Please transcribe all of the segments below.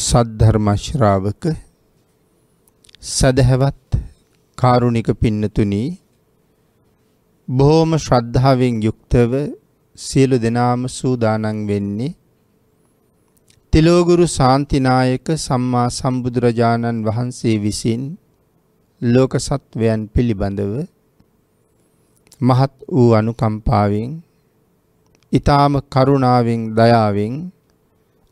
සද්ධර්මශ්‍රාවක සැදැහැවත් කාරුණික පින්නතුනී බොහෝම ශ්‍රද්ධාවෙන් යුක්තව සියලු දෙනාම සූදානන් වෙන්නේ තිලෝගුරු සාන්තිනායක සම්මා සම්බුදුරජාණන් වහන්සේ විසින් ලෝක සත්වයන් පිළිබඳව මහත් වූ අනුකම්පාවෙන් ඊ타ම කරුණාවෙන් දයාවෙන්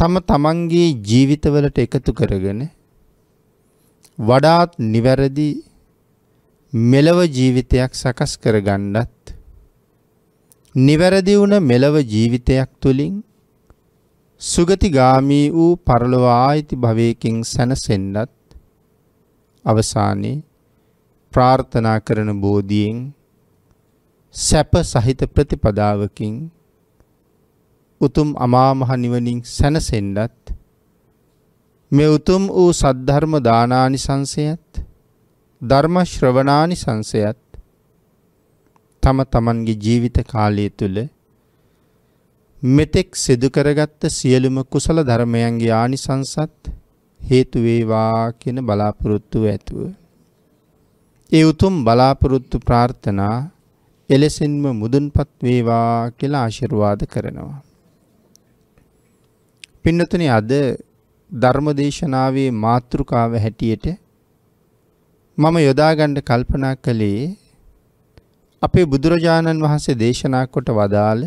තම තමන්ගේ ජීවිතවලට එකතු කරගෙන වඩාත් නිවැරදි මෙලව ජීවිතයක් සකස් කරගන්නත් නිවැරදි වුණ මෙලව ජීවිතයක් තුළින් සුගතිගාමී වූ පරලොව ආයිති භවයකින් සැනසෙන්නත් අවසානයේ ප්‍රාර්ථනා කරන බෝධියෙන් සැප සහිත ප්‍රතිපදාවකින් උතුම් අමාමහ නිවනින් සැනසෙන්නත් මේ උතුම් වූ සද්ධර්ම දානානිසංසයත් ධර්ම ශ්‍රවණානිසංසයත් තම තමන්ගේ ජීවිත කාලය තුළ මෙතෙක් සිදු කරගත්ත සියලුම කුසල ධර්මයන්ගේ ආනිසංසත් හේතු වේවා කියන බලාපොරොත්තුව ඇතුව ඒ උතුම් බලාපොරොත්තු ප්‍රාර්ථනා එලෙසින්ම මුදුන්පත් වේවා කියලා ආශිර්වාද කරනවා පින්නතුනි අද ධර්මදේශනාවේ මාතෘකාව හැටියට මම යොදාගන්න කල්පනා කළේ අපේ බුදුරජාණන් වහන්සේ දේශනා කොට වදාළ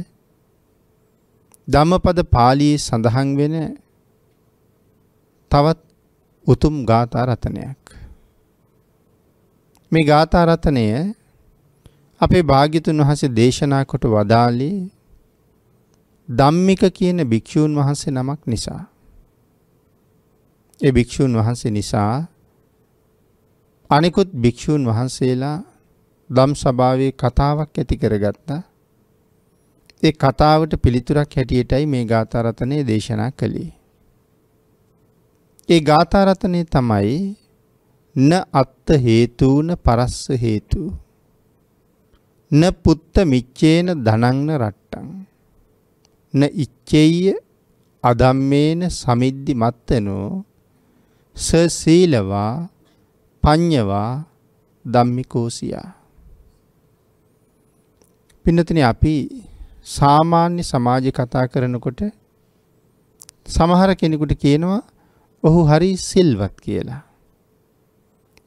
ධම්මපද පාලියේ සඳහන් වෙන තවත් උතුම් ගාථා රතනයක්. මේ ගාථා රතනය අපේ භාග්‍යතුන් වහන්සේ දේශනා කොට වදාළේ ධම්මික කියන භික්‍ෂූන් වහන්සේ නමක් නිසා. එ භික්‍ෂූන් වහන්සේ නිසා අනෙකුත් භික්‍ෂූන් වහන්සේලා දම් සභාවේ කතාවක් ඇති කරගත්තා ඒ කතාවට පිළිතුරක් හැටියටයි මේ ගාථරතනය දේශනා කළේ. ඒ ගාථරතනය තමයි න අත්ත හේතුවන පරස්ස හේතු. න පුත්ත මිච්චේන දනංන රට්ටං. න ඉච්චෙය අදම්මේන සමිද්ධි මත්තනෝ ස සීලවා පඤ්ඤවා ධම්මිකෝසියා පින්නතනේ අපි සාමාන්‍ය සමාජේ කතා කරනකොට සමහර කෙනෙකුට කියනවා ඔහු හරි සිල්වත් කියලා.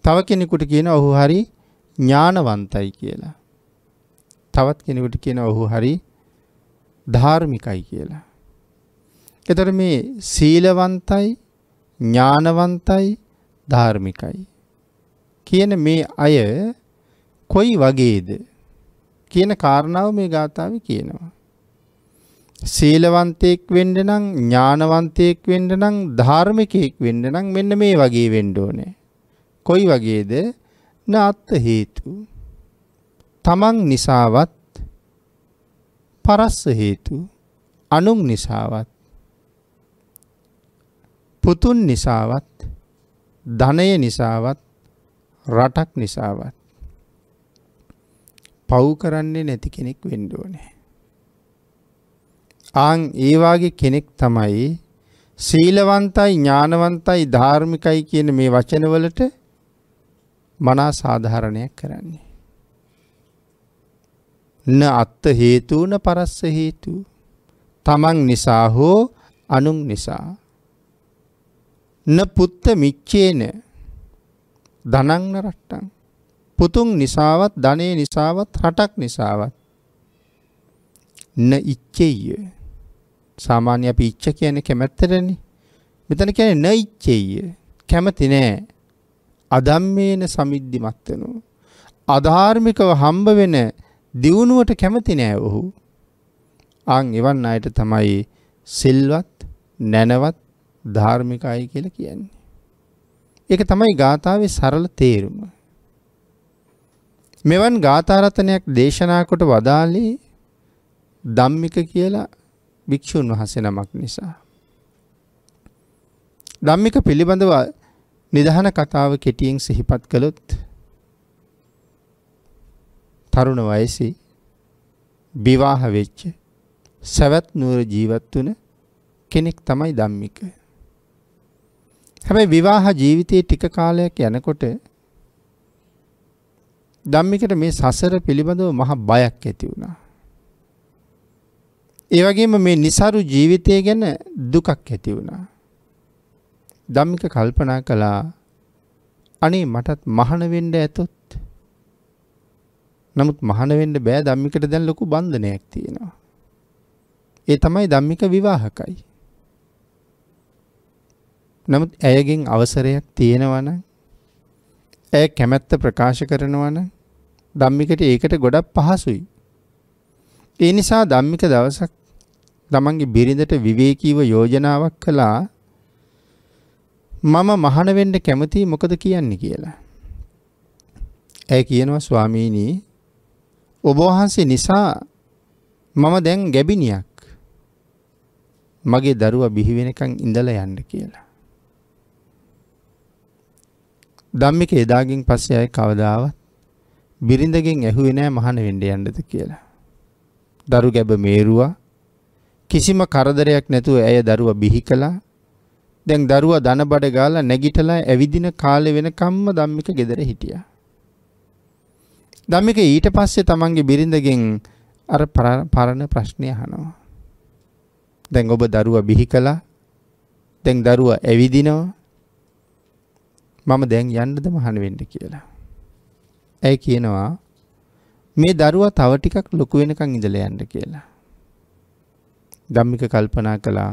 තව කෙනෙකුට කියනවා ඔහු හරි ඥානවන්තයි කියලා. තවත් කෙනෙකුට කියනවා ඔහු හරි ධාර්මිකයි කියලා. එතර මේ සීලවන්තයි ඥානවන්තයි ධාර්මිකයි. කියන මේ අය කොයි වගේද කියන කාරණාව මේ ගාථාව කියනවා. සීලවන්තයෙක් වෙන්න නම් ඥානවන්තයෙක් වෙන්න නම් ධාර්මිකයෙක් වෙන්න නම් මෙන්න මේ වගේ වෙන්න ඕනේ. කොයි වගේද? නාත්ත හේතු. තමන් නිසාවත් පරස්ස හේතු අනුන් නිසාවත් පුතුන් නිසාවත් ධනය නිසාවත් රටක් නිසාවත් පව් කරන්නේ නැති කෙනෙක් වෙන්ඩෝනේ. ආං ඒවාගේ කෙනෙක් තමයි සීලවන්තයි ඥානවන්තයි ධාර්මිකයි කියන මේ වචනවලට මනා සාධාරණයක් කරන්නේ. න අත්ත හේතුවන පරස්ස හේතු. තමන් නිසා හෝ අනුන් නිසා. න පුත්ත මිච්චේන දනංන රට්ටන්. පුතුන් නිසාවත් ධනේ නිසාවත් රටක් නිසාවත්. න ඉච්චෙය. සාමාන්‍ය අපි ඉච්ච කියන කැමැත්තරනි. මෙතන කියන න ඉච්චෙය. කැමති නෑ. අදම්මේන සමිද්ධිමත් වෙනවා. අධාර්මිකව හම්බ වෙන දියුණුවට කැමති නෑ ඔහු. අන් එවන් අයට තමයි සිල්වත් නැනවත් ධාර්මිකයි කියලා කියන්නේ. ඒක තමයි ගාථාවේ සරල තේරුම. මෙවන් ගාථාරතනයක් දේශනා කොට වදාළේ ධම්මික කියලා භික්ෂූන් වහන්සේ නමක් නිසා. ධම්මික පිළිබඳව නිදහන කතාව කෙටියෙන් සිහිපත් කළොත් තරුණ වයසේ විවාහ වෙච්ච සවැත් නුවර ජීවත් වුණ කෙනෙක් තමයි ධම්මික. හැබැයි විවාහ ජීවිතයේ ටික කාලයක් යනකොට ධම්මිකට මේ සසර පිළිබඳව මහ බයක් ඇති වුණා. ඒ වගේම මේ નિසරු ජීවිතය ගැන දුකක් ඇති වුණා. ධම්මික කල්පනා කළා අනේ මටත් මහාන වෙන්න ඇතොත් නමුත් මහන වෙන්න බෑ ධම්මිකට දැන් ලොකු බන්ධනයක් තියෙනවා. ඒ තමයි ධම්මික විවාහකයි. නමුත් ඇයගෙන් අවසරයක් තියෙනවන ඇය කැමැත්ත ප්‍රකාශ කරනවන ධම්මිකට ඒකට ගොඩක් පහසුයි. ඒ නිසා ධම්මික දවසක් තමන්ගේ බිරිඳට විවේකීව යෝජනාවක් කළා මම මහන වෙන්න කැමති මොකද කියන්නේ කියලා. ඇය කියනවා ස්වාමීනී ඔබ වහන්සේ නිසා මම දැන් ගැබිනියක් මගේ දරුවා බිහි වෙනකන් ඉඳලා යන්න කියලා. ධම්මික එදාගෙන් පස්සේ ආයේ කවදාවත් බිරිඳගෙන් ඇහුවේ නෑ මහාන වෙන්න යන්නද කියලා. දරු ගැබ මේරුවා කිසිම කරදරයක් නැතුව ඇය දරුවා බිහි කළා. දැන් දරුවා දනබඩ ගාලා නැගිටලා ඇවිදින කාලේ වෙනකම්ම ධම්මික ගෙදර හිටියා. ධම්මික ඊට පස්සේ තමන්ගේ බිරිඳගෙන් අර පරණ ප්‍රශ්නය අහනවා. දැන් ඔබ දරුවා බිහි කළා. දැන් දරුවා ඇවිදිනවා. මම දැන් යන්නද මහණ වෙන්න කියලා. ඇයි කියනවා මේ දරුවා තව ටිකක් ලොකු වෙනකන් ඉඳලා යන්න කියලා. ධම්මික කල්පනා කළා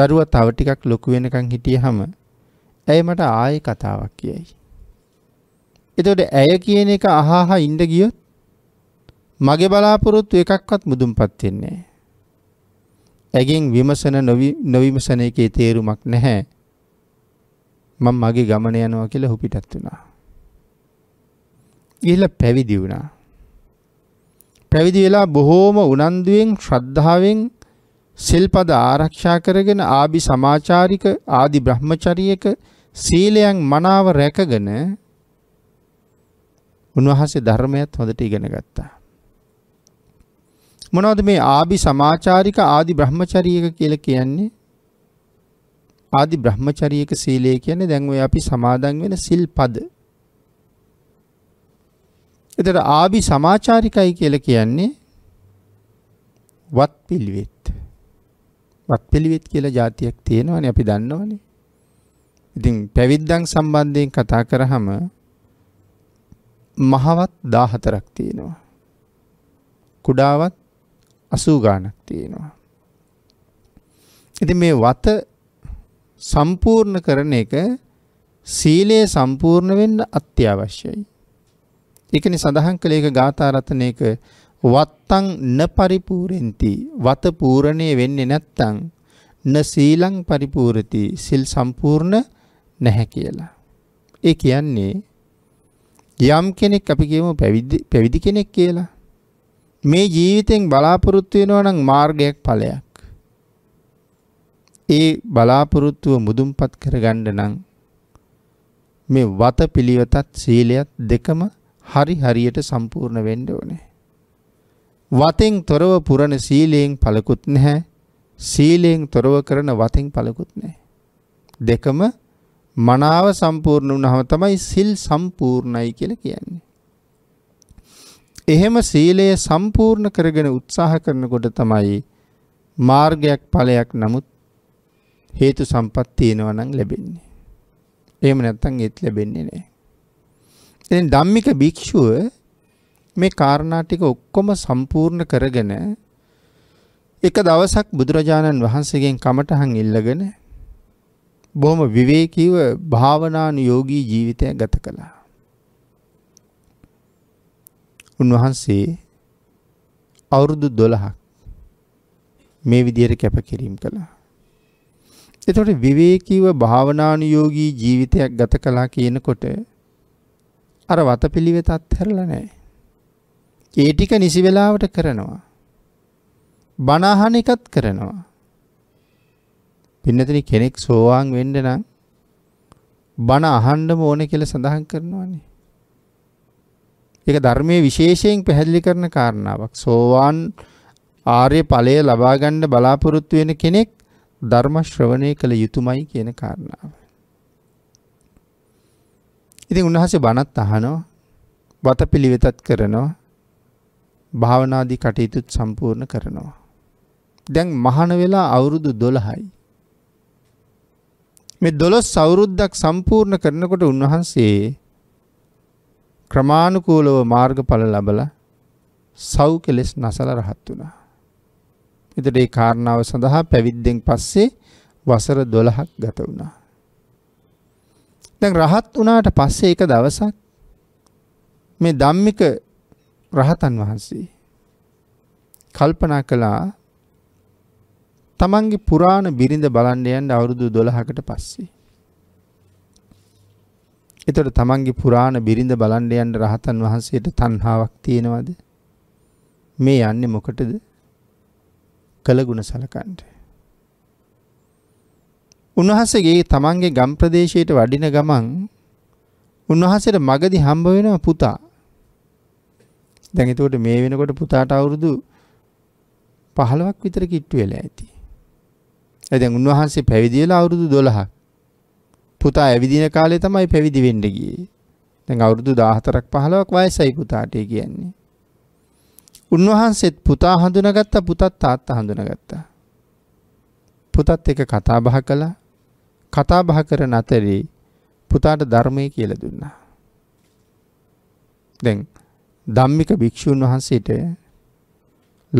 දරුවා තව ටිකක් ලොකු වෙනකන් හිටියහම ඇයි මට ආයේ කතාවක් කියයි. එතකොට ඇය කියන එක අහහා ඉන්න ගියොත් මගේ බලාපොරොත්තු එකක්වත් මුදුන්පත් වෙන්නේ ඇගෙන් විමසන නොවිමසන එකේ තේරුමක් නැහැ. මම මගේ ගමන යනවා කියලා හුපිටත් වුණා. ගිහිල්ලා පැවිදි වුණා. පැවිදි වෙලා බොහෝම උනන්දුවෙන් ශ්‍රද්ධාවෙන් සිල්පද ආරක්ෂා කරගෙන ආභි සමාචාරික ආදි බ්‍රහ්මචරියක සීලයන් මනාව රැකගෙන උන්වහන්සේ ධර්මයත් හොඳට ඉගෙන ගත්තා. මොනවද මේ ආභි සමාචාරික ආදි බ්‍රහ්මචරීක කියලා කියන්නේ? ආදි බ්‍රහ්මචරීක සීලය කියන්නේ දැන් ඔය අපි සමාදන් වෙන සිල්පද. එතන ආභි සමාචාරිකයි කියලා කියන්නේ වත් පිළිවෙත්. වත් පිළිවෙත් කියලා જાතියක් තියෙනවනේ අපි දන්නවනේ. ඉතින් පැවිද්දන් සම්බන්ධයෙන් කතා කරාම මහවත් දාහතරක් තියෙනවා. කුඩාවත් අසූගානක් තියෙනවා. ඉති මේ වත සම්පූර්ණ කරන එක සීලයේ සම්පූර්ණ වෙන්න අත්‍යවශ්‍යයි. එකනි සඳහන් කළ එක ගාථාරතනයක වත්තං න පරිපූරෙන්ති වත පූරණය වෙන්නේ නැත්තං න සීලං පරිපූරති සිල් සම්පූර්ණ නැහැ කියලා. ඒ කියන්නේ යම් කෙනෙක් අපි කියමු පැවිදි කෙනෙක් කියලා. මේ ජීවිතෙන් බලාපොරොත්තු වෙනවා නම් මාර්ගයක් ඵලයක්. ඒ බලාපොරොත්තුව මුදුන්පත් කරගන්න නම් මේ වත පිළිවෙතත් සීලයත් දෙකම හරි හරියට සම්පූර්ණ වෙන්න ඕනේ. වතෙන් තොරව පුරණ සීලයෙන් පළකුත් නැහැ. සීලයෙන් තොරව කරන වතෙන් පළකුත් නැහැ. දෙකම මනාව සම්පූර්ණ වුණහම තමයි සිල් සම්පූර්ණයි කියලා කියන්නේ. එහෙම සීලය සම්පූර්ණ කරගෙන උත්සාහ කරනකොට තමයි මාර්ගයක් ඵලයක් නමුත් හේතු සම්පත් තියෙනවා නම් ලැබෙන්නේ. එහෙම නැත්නම් ඒත් ලැබෙන්නේ නැහැ. ඉතින් ධම්මික භික්ෂුව මේ කාරණා ටික ඔක්කොම සම්පූර්ණ කරගෙන එක දවසක් බුදුරජාණන් වහන්සේගෙන් කමටහන් ඉල්ලගෙන බොහොම විවේකීව භාවනානුයෝගී ජීවිතයක් ගත කළා. උන්වහන්සේ අවුරුදු 12ක් මේ විදිහට කැපකිරීම කළා. එතකොට විවේකීව භාවනානුයෝගී ජීවිතයක් ගත කළා කියනකොට අර වතපිළිවෙත අත්හැරලා නැහැ. ඒ ටික නිසි වෙලාවට කරනවා. බණ අහන එකත් කරනවා. පින්නතන කෙනෙක් සෝවාන් වෙන්න නම් බණ අහන්නම ඕනේ කියලා සඳහන් කරනවානේ. ඒක ධර්මයේ විශේෂයෙන් පැහැදිලි කරන කාරණාවක්. සෝවාන් ආර්ය ඵලය ලබා ගන්න බලාපොරොත්තු වෙන කෙනෙක් ධර්ම ශ්‍රවණය කළ යුතුමයි කියන කාරණාව. ඉතින් උන්වහන්සේ බණත් අහනවා, වතපිලිවෙතත් කරනවා, භාවනාදී කටයුතුත් සම්පූර්ණ කරනවා. දැන් මහාන වෙලා අවුරුදු 12යි. මේ දොළොස් අවුරුද්දක් සම්පූර්ණ කරනකොට උන්වහන්සේ ක්‍රමානුකූලව මාර්ගඵල ලබලා සව් කෙලෙස් නසල රහත් වුණා. එතට ඒ කාරණාව සඳහා පැවිද්දෙන් පස්සේ වසර දොළහක් ගත වුණා. දැන් රහත් වනාට පස්සේ එක දවසක් මේ ධම්මික රහතන් වහන්සේ කල්පනා කළා තමන්ගේ පුරාණ බිරිඳ බලන්න යන්න අවුරුදු දොළහකට පස්සේ. එතට තමන්ගේ පුරාණ බිරිඳ බලන්ඩ යන්න රහතන් වහන්සේට තන්හාාවක් තියෙනවද. මේ යන්න මොකටද කළගුණ සලකන්ට. උන්වහසගේ තමන්ගේ ගම්ප්‍රදේශයට වඩින ගමන් උන්වහසට මගදි හම්බ වෙන පුතා දැඟතවට මේ වෙනකොට පුතාට අවුරුදු පහළවක් විතර කිට්ටු වෙලා ඇති. ඇතැන් උන්වහන්සේ පැවිදිවෙලා අවුරුදු දොළහ පුතා ඇවිදින කාලේ තමයි පැවිදි වෙන්න ගියේ දැන් අවුරුදු දාහතරක් පහලවක් වයසයි පුතාට කියන්නේ උන්වහන්සේත් පුතා හඳුනගත්තා පුතත් තාත්තා හඳුනගත්තා පුතත් එක කතා බහ කළා කතා බහ කරන අතරේ පුතාට ධර්මය කියලා දුන්නා දැන් ධම්මික භික්ෂූන් වහන්සේට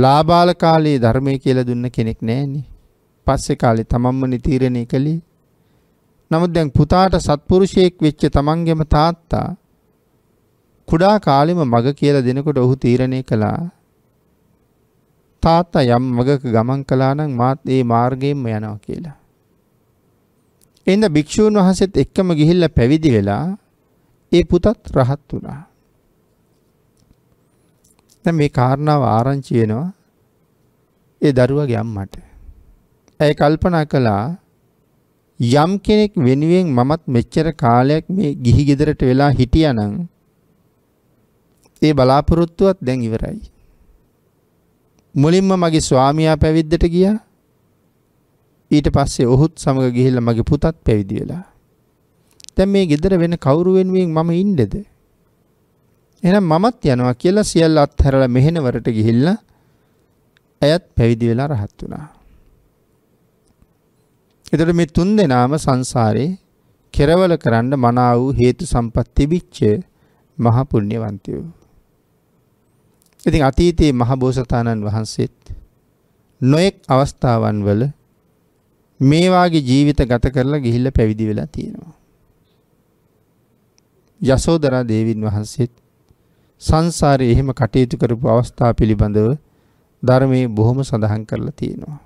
ලාබාල කාලයේ ධර්මය කියලා දුන්න කෙනෙක් නෑනේ පස්සේ කාලේ තමන්ම නිතීරණය කළේ. නමුත් දැන් පුතාට සත්පුරුෂයෙක් වෙච්ච තමන්ගේම තාත්තා කුඩා කාලෙම මග කියලා දෙනකොට ඔහු තීරණය කළා. තාත්තා යම් මගක ගමන් කළා නම් මාත් ඒ මාර්ගයෙන්ම යනවා කියලා. එන්න භික්ෂූන් වහන්සේත් එක්කම ගිහිල්ලා පැවිදි වෙලා ඒ පුතත් රහත් වුණා. දැන් මේ කාරණාව ආරංචි වෙනවා ඒ දරුවගේ අම්මට. ඇය කල්පනා කළා යම් කෙනෙක් වෙනුවෙන් මමත් මෙච්චර කාලයක් මේ ගිහි ගෙදරට වෙලා හිටියානම් ඒ බලාපොරොත්තුවත් දැන් ඉවරයි. මුලින්ම මගේ ස්වාමියා පැවිද්දට ගියා. ඊට පස්සේ ඔහුත් සමග ගිහිල්ලා මගේ පුතත් පැවිදි වෙලා. දැන් මේ ගෙදර වෙන කවුරු වෙනුවෙන් මම ඉන්නේද? එහෙනම් මමත් යනවා කියලා සියල්ල අත්හැරලා මෙහෙණවරට ගිහිල්ලා ඇයත් පැවිදි වෙලා රහත් වුණා. එතකොට මේ තුන් දෙනාම සංසාරේ කෙරවල කරන්න මනා වූ හේතු සම්පත් තිබිච්ච මහ පුණ්‍යවන්තයෝ. ඉතින් අතීතයේ මහ බෝසතාණන් වහන්සේත් නොඑක් අවස්ථාවන් වල මේ වාගේ ජීවිත ගත කරලා ගිහිල්ලා පැවිදි වෙලා තියෙනවා. යසෝදරා දේවීන් වහන්සේත් සංසාරයේ එහෙම කටයුතු කරපු අවස්ථා පිළිබඳව ධර්මයේ බොහොම සඳහන් කරලා තියෙනවා.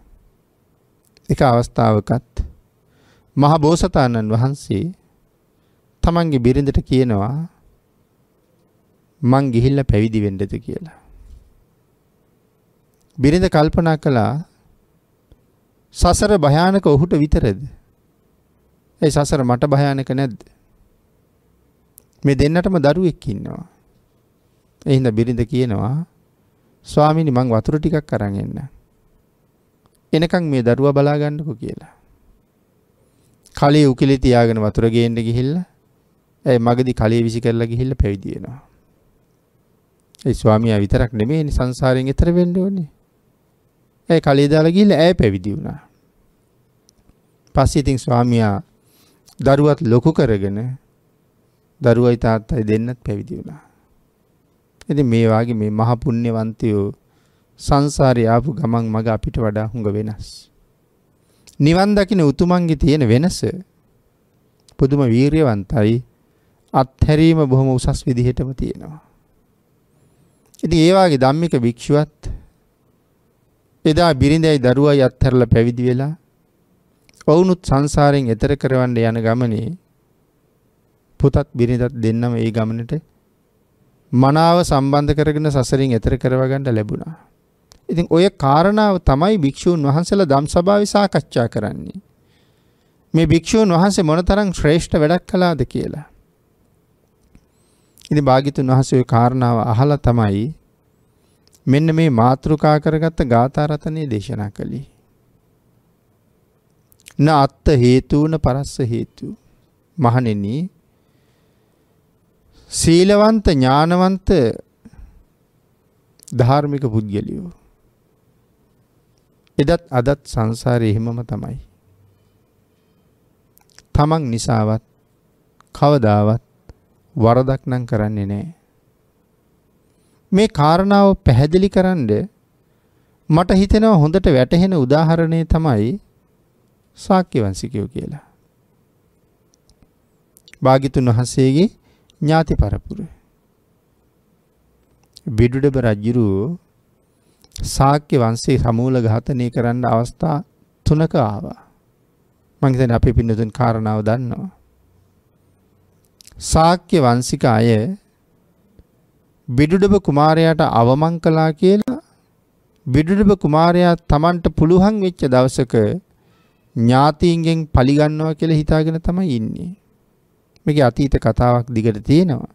එක අවස්ථාවකත් මහ බෝසතාණන් වහන්සේ තමන්ගේ බිරිඳට කියනවා මං ගිහිල්ල පැවිදි වෙන්ඩද කියලා. බිරිඳ කල්පනා කළා සසර භයානක ඔහුට විතරද. ඒ සසර මට භයානක නැද්ද. මේ දෙන්නටම දරුවෙක් ඉන්නවා. එහින්ද බිරිඳ කියනවා ස්වාමිනි මං වතුර ටිකක් කරන්න. එනකං මේ දරුවා බලාගන්නකු කියලා. කලේ උකිලි තියාගෙන වතුර ගේන්න ගිහිල්ල ඇයි මගදි කලේ විසි කරලා ගිහිල්ල පැවිදියෙනවා. ඒ ස්වාමිය විතරක් නෙමේ සංසාරයෙන් එතර වෙන්න ඕනේ. ඇයි කලේ දාලා ගිහිල්ලා ඇය පැවිදි වුණා. පස්සේ ඉතින් ස්වාමියා දරුවත් ලොකු කරගෙන දරුවයි තාත්තයි දෙන්නත් පැවිදි වුණා. ඉතින් මේ වාගේ මේ මහ පුණ්‍යවන්තයෝ සංසාරය ආපු ගමන් මඟ අපිට වඩා හුඟ වෙනස්. නිවන් දකින උතුමන්ගේ තියෙන වෙනස පුදුම වීර්යවන්තයි අත්හැරීම බොහොම උසස් විදිහටම තියෙනවා. ඉතින් ඒ වාගේ ධම්මික භික්ෂුවත් එදා බිරිඳයි දරුවයි අත්හැරලා පැවිදි වෙලා ඔවුනුත් සංසාරයෙන් එතර කරවන්න යන ගමනේ පුතත් බිරිඳත් දෙන්නම ඒ ගමනට මනාව සම්බන්ධ කරගෙන සසරින් එතර කරවගන්න ලැබුණා. ඉතින් ඔය කාරණාව තමයි භික්ෂූන් වහන්සේලා ධම් සභාවේ සාකච්ඡා කරන්නේ. මේ භික්ෂූන් වහන්සේ මොනතරම් ශ්‍රේෂ්ඨ වැඩක් කළාද කියලා. ඉතින් භාග්‍යතුන් වහන්සේ ওই කාරණාව අහලා තමයි මෙන්න මේ මාත්‍රිකා කරගත්ත ගාථා රතනේ දේශනා කළේ. න අත්ත හේතුන පරස්ස හේතු. මහණෙනි සීලවන්ත ඥානවන්ත ධාර්මික පුද්ගලයෝ එදත් අදත් සංසාරය එහෙමම තමයි. තමන් නිසාවත් කවදාවත් වරදක් නම් කරන්නේ නෑ. මේ කාරණාව පැහැදිලි කරන්න මට හිතෙනවා හොඳට වැටහෙන උදාහරණය තමයි ශාක්‍ය වංශිකයෝ කියලා. භාග්‍යතුන් වහන්සේගේ ඥාති පරපුර. විදුඩබ රජුරෝ ශාක්‍ය වංශේ සමූල ඝාතනය කරන්න අවස්ථා තුනක ආවා. මං හිතන්නේ අපි පින්නතුන් කාරණාව දන්නවා. ශාක්‍ය වංශික අය බිඩුඩබ කුමාරයාට අවමන් කළා කියලා බිඩුඩබ කුමාරයා Tamanට පුළුවන් වෙච්ච දවසක ඥාතීන්ගෙන් පලි ගන්නවා කියලා හිතාගෙන තමයි ඉන්නේ. මේකේ අතීත කතාවක් දිගට තියෙනවා.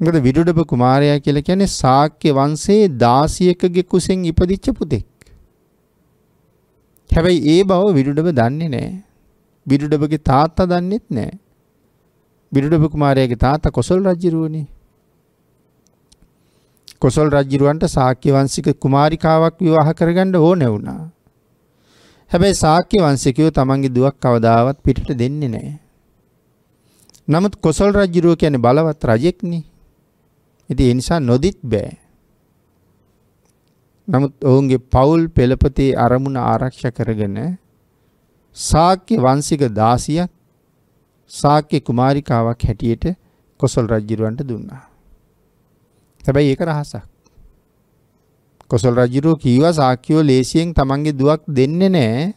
මොකද විදුඩබ කුමාරයා කියලා කියන්නේ ශාක්‍ය වංශයේ 16කගේ කුසෙන් ඉපදිච්ච පුතෙක්. හැබැයි ඒ බව විදුඩබ දන්නේ නැහැ. විදුඩබගේ තාත්තා දන්නේත් නැහැ. විදුඩබ කුමාරයාගේ තාත්තා කොසල් රජුරුවනේ. කොසල් රජුරවන්ට ශාක්‍ය වංශික කුමාරිකාවක් විවාහ කරගන්න ඕනේ වුණා. හැබැයි ශාක්‍ය වංශිකයෝ තමන්ගේ දුවක් කවදාවත් පිටට දෙන්නේ නැහැ. නමුත් කොසල් රජුරුව කියන්නේ බලවත් රජෙක්නේ. ඉතින් ඒ නිසා නොදිත් බෑ. නමුත් ඔවුන්ගේ පවුල් පෙළපතේ අරමුණ ආරක්ෂා කරගෙන ශාක්‍ය වංශික දාසියක් ශාක්‍ය කුමාරිකාවක් හැටියට කොසල් රජුරවන්ට දුන්නා. හැබැයි ඒක රහසක්. කොසල් රජුරෝ කීවා ශාක්‍යෝ ලේසියෙන් තමන්ගේ දුවක් දෙන්නේ නැහැ.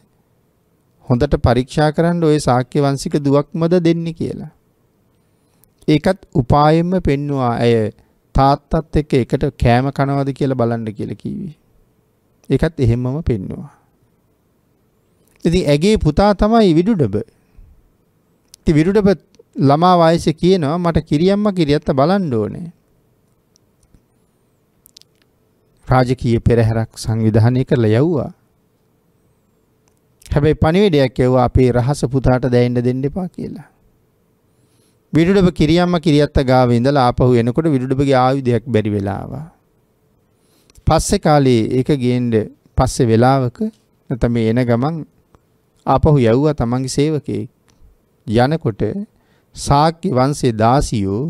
හොඳට පරීක්ෂා කරන්න ওই ශාක්‍ය වංශික දුවක්මද දෙන්නේ කියලා. ඒකත් උපායෙන්ම පෙන්නවා ඇය තාත්තත් එක්ක එකට කෑම කනවද කියලා බලන්න කියලා කිව්වේ. ඒකත් එහෙමම පෙන්නවා. ඉතින් ඇගේ පුතා තමයි විදුඩබ. ඉතින් විදුඩබ ළමා වයසේ කියනවා මට කිරියම්මා කිරියත්ත බලන්න ඕනේ. රාජකීය පෙරහැරක් සංවිධානය කරලා යවුවා. හැබැයි පණිවිඩයක් යවුවා අපේ රහස පුතාට දැයින්න දෙන්න එපා කියලා. විඩුඩබ කිරියම්ම කිරියත්ත ගාව ඉඳලා ආපහු එනකොට විඩුඩබගේ ආයුධයක් බැරි වෙලාවා. පස්සේ කාලේ ඒක ගේන්න පස්සේ වෙලාවක නැත්නම් මේ එන ගමන් ආපහු යවුවා තමන්ගේ සේවකයෙක්. යනකොට සාක්‍ය වංශයේ දාසියෝ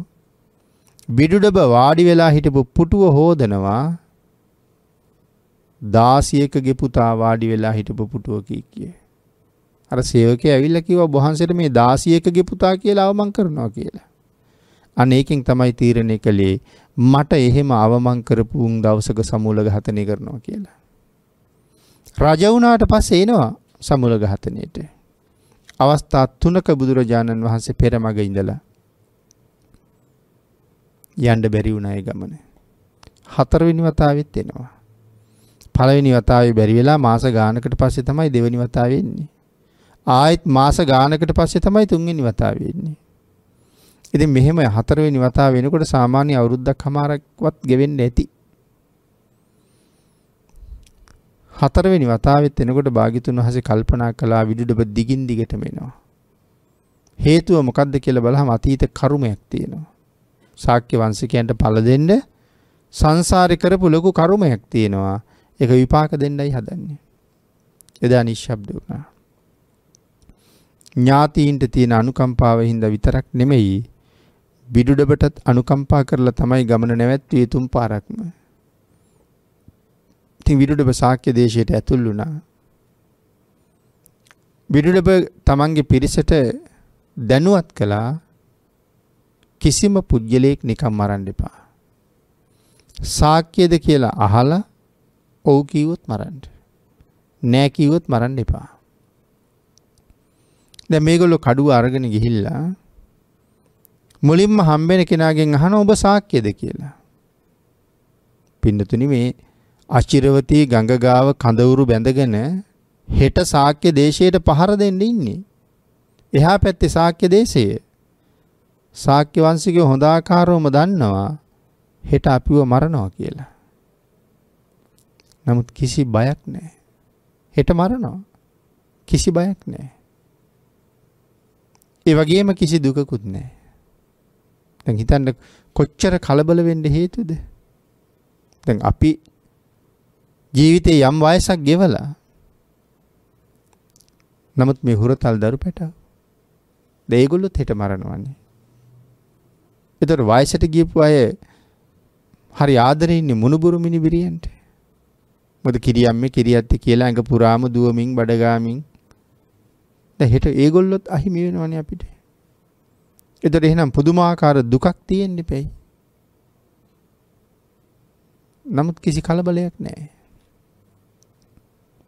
විඩුඩබ වාඩි වෙලා හිටපු පුටුව හොදනවා දාසියකගේ පුතා වාඩි වෙලා හිටපු පුටුව කී කියේ. අර සේවකය ඇවිල්ලා කිව්වා වහන්සේට මේ 16කගේ පුතා කියලා අවමන් කරනවා කියලා. අනේකින් තමයි තීරණය කළේ මට එහෙම අවමන් කරපු උන් දවසක සමූල ඝාතනය කරනවා කියලා. රජ වුණාට පස්සේ එනවා සමූල ඝාතනයට. අවස්ථා තුනක බුදුරජාණන් වහන්සේ පෙරමග ඉඳලා යන්න බැරි වුණා ඒ ගමන. හතරවෙනි වතාවෙත් එනවා. පළවෙනි වතාවේ බැරි වෙලා මාස ගානකට පස්සේ තමයි දෙවෙනි වතාවේ එන්නේ. ආයෙත් මාස ගානකට පස්සේ තමයි තුන්වෙනි වතාව වෙන්නේ. ඉතින් මෙහෙම හතරවෙනි වතාව වෙනකොට සාමාන්‍ය අවුරුද්දක් හමාරක්වත් ගෙවෙන්න ඇති. හතරවෙනි වතාවෙත් එනකොට භාග්‍යතුන් වහන්සේ කල්පනා කළා විදුඩබ දිගින් දිගටම එනවා. හේතුව මොකද්ද කියලා බලහම අතීත කර්මයක් තියෙනවා. ශාක්‍ය වංශිකයන්ට පළ දෙන්න සංසාරේ කරපු ලොකු කර්මයක් තියෙනවා. ඒක විපාක දෙන්නයි හදන්නේ. එදා නිශ්ශබ්ද වුණා. ඥාතීන්ට තියෙන අනුකම්පාව හින්දා විතරක් නෙමෙයි බිඩුඩබටත් අනුකම්පා කරලා තමයි ගමන නැවැත්වී තුම් පාරක්ම. ඉතින් බිඩුඩබ ශාක්‍ය දේශයට ඇතුල් වුණා. බිඩුඩබ තමන්ගේ පිරිසට දැනුවත් කළා කිසිම පුද්ගලයෙක් නිකම් මරන්න එපා. ශාක්‍යද කියලා අහලා ඔව් කිව්වොත් මරන්න. නෑ කිව්වොත් මරන්න එපා. දැ මේගොල්ලො කඩුව අරගෙන ගිහිල්ලා මුලින්ම හම්බෙන කෙනගෙන් අහන ඔබ සාක්්‍යයද කියලා. පින්නතුනි මේ අචිරවතී ගඟගාව කඳවුරු බැඳගෙන හෙට සාක්‍ය දේශයට පහර දෙන්න ඉන්නේ. එහා පැත්තේ සාක්‍ය දේශය. සාක්‍ය වංශිකය හොඳාකාරවම දන්නවා හෙට අපිව මරනවා කියලා. නමුත් කිසි බයක් නැහැ. හෙට මරනවා. කිසි බයක් නැහැ. ඒ වගේම කිසි දුකකුත් නෑ. දැන් හිතන්න කොච්චර කලබල වෙන්න හේතුද? දැන් අපි ජීවිතේ යම් වයසක් ගෙවලා නමුත් මේ හුරතල් දරු පැටව දෙයගොල්ලොත් හෙට මරණවන්නේ. එතකොට වයසට ගියපු අය හරි ආදරේ ඉන්නේ මුණුබුරු මිනිබිරියන්ට. මොකද කිරියම්මේ කිරියත්තේ කියලා ඇඟ පුරාම දුවමින් බඩගාමින් දැන් හෙට ඒගොල්ලොත් අහිමි වෙනවනේ අපිට. ඒතර එහෙනම් පුදුමාකාර දුකක් තියෙන්න ඉපෙයි. නමුත් කිසි කලබලයක් නැහැ.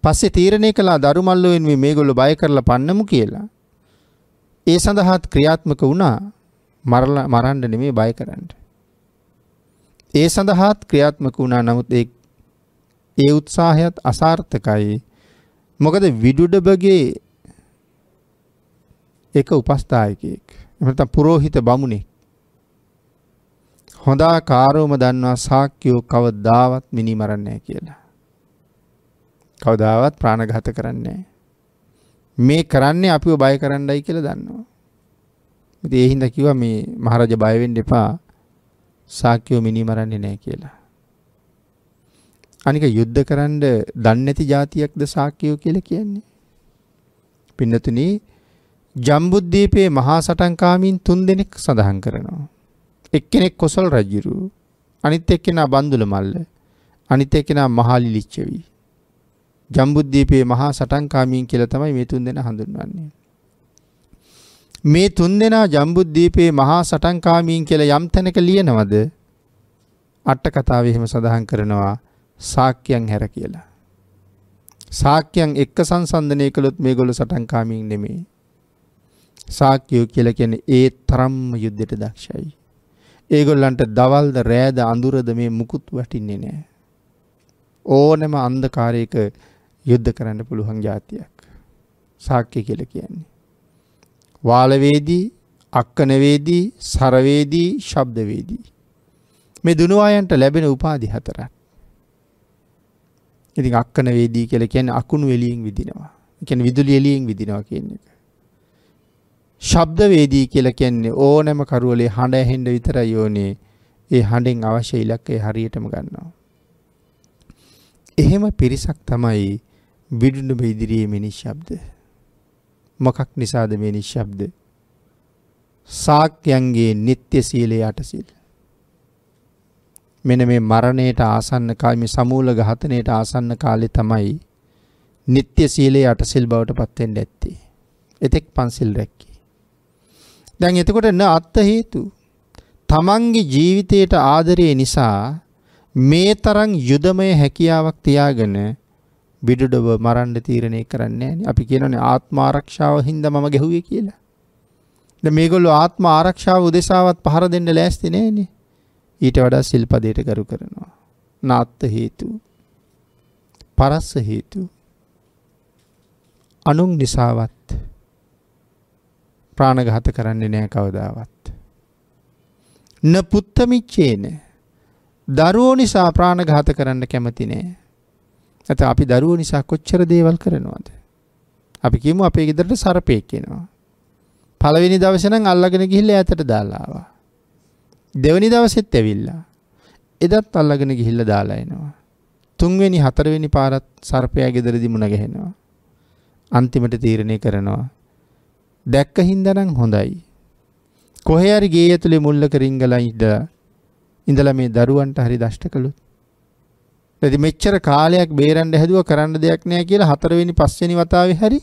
පස්සේ තීරණය කළා දරුමල්ලුවෙන් මේ මේගොල්ලෝ බය කරලා පන්නමු කියලා. ඒ සඳහාත් ක්‍රියාත්මක වුණා මරලා මරන්න නෙමෙයි බය කරන්න. ඒ සඳහාත් ක්‍රියාත්මක වුණා නමුත් ඒ ඒ උත්සාහයත් අසාර්ථකයි. මොකද විදුඩබගේ එක උපස්ථායකයෙක්. එමට පුරෝහිත බමුණෙක්. හොඳා කාරෝම දන්නවා සාක්‍යයෝ කවදාවත් මිනි මරන්නේ කියලා. කවදාවත් ප්‍රාණඝත කරන්නේ. මේ කරන්නේ අපිව බය කරන්නයි කියලා දන්නවා. ඉතින් ඒ හින්දා කිව්වා මේ මහරජ බය වෙන්න එපා. සාක්‍යයෝ මිනි මරන්නේ නැහැ කියලා. අනික යුද්ධ කරන්න දන්නේ නැති જાතියක්ද සාක්‍යයෝ කියලා කියන්නේ. පින්නතුනේ ජම්බුද්දීපයේ මහා සටන්කාමීන් තුන් දෙනෙක් සඳහන් කරනවා. එක්කෙනෙක් කොසල් රජිරු අනිත් එක්කෙනා බන්දුල මල්ල අනිත් එක්කෙනා මහාලි ලිච්චවි. ජම්බුද්දීපයේ මහා සටන්කාමීන් කියලා තමයි මේ තුන් දෙනා හඳුන්වන්නේ. මේ තුන් දෙනා ජම්බුද්දීපයේ මහා සටන්කාමීන් කියලා යම් තැනක ලියනවද? අට කතාවේ එහෙම සඳහන් කරනවා සාක්‍යයන් හැර කියලා. සාක්‍යයන් එක්ක සංසන්දනය කළොත් මේගොල්ලෝ සටන්කාමීන් නෙමෙයි. සාක්‍යය කියලා කියන්නේ ඒ තරම්ම යුද්ධයට දක්ෂයි. ඒගොල්ලන්ට දවල්ද රෑද අඳුරද මේ මුකුත් වැටින්නේ නෑ. ඕනෙම අන්ධකාරයක යුද්ධ කරන්න පුළුවන් ජාතියක්. සාක්‍ය කියල කියන්නේ. වාලවේදී අක්කනවේදී සරවේදී ශබ්දවේදී. මේ දුනුවායන්ට ලැබෙන උපාදි හතරක්. ඉතින් අක්කනවේදී කියල කියන්නේ අකුණු එලියෙන් විදිනවා. එකන විදුලි එලියෙන් විදිනවා කියන එක. ශබ්දවේදී කියලා කියන්නේ ඕනෑම කරුවලේ හඬ ඇහෙන්න විතරයි ඕනේ. ඒ හඬෙන් අවශ්‍ය ඉලක්කය හරියටම ගන්නවා. එහෙම පිරිසක් තමයි විදුනුඹ ඉදිරියේ මේ නිශ්ශබ්ද. මොකක් නිසාද මේ නිශ්ශබ්ද? සාක්‍යයන්ගේ නিত্য සීලය යටසිල්. මෙන්න මේ මරණයට ආසන්න කාමී සමූල ඝාතනයට ආසන්න කාලේ තමයි නিত্য සීලය යටසිල් බවට පත් වෙන්න ඇත්තේ. එතෙක් පන්සිල් රැක්කේ. දැන් එතකොට න අත්ත හේතු තමන්ගේ ජීවිතයට ආදරය නිසා මේ තරම් යුදමය හැකියාවක් තියාගෙන බිඩුඩව මරන්න තීරණය කරන්නේ අපි කියනනේ ආත්ම ආරක්ෂාව හින්දා මම ගැහුවේ කියලා. දැන් මේගොල්ලෝ ආත්ම ආරක්ෂාව උදෙසාවත් පහර දෙන්න ලෑස්ති නෑනේ. ඊට වඩා සිල්පදයට කරු කරනවා. නාත්ත හේතු. පරස්ස හේතු. අනුන් නිසාවත් ප්‍රාණඝාත කරන්නේ නෑ කවදාවත්. න පුත්තමිච්චේන දරුවෝ නිසා ප්‍රාණඝාත කරන්න කැමති නෑ. ඇත අපි දරුවෝ නිසා කොච්චර දේවල් කරනවාද. අපි කියමු අපේ ගෙදරට සරපයක් කියනවා. පළවෙනි දවසනම් අල්ලගෙන ගිහිල්ල ඇතට දාලාවා. දෙවනි දවසෙත් ඇවිල්ලා. එදත් අල්ලගෙන ගිහිල්ල දාලායනවා. තුන්වෙනි හතරවෙනි පාරත් සර්පයා ගෙදරදි මුණගැහෙනවා. අන්තිමට තීරණය කරනවා දැක්ක හින්දනම් හොඳයි. කොහේ හරි ගේ ඇතුලේ මුල්ලක රිංගලා ඉඳලා ඉඳලා මේ දරුවන්ට හරි දෂ්ට කළොත්. එතදි මෙච්චර කාලයක් බේරන්න හැදුවා කරන්න දෙයක් නෑ කියලා හතරවෙනි පස්වෙනි වතාවේ හරි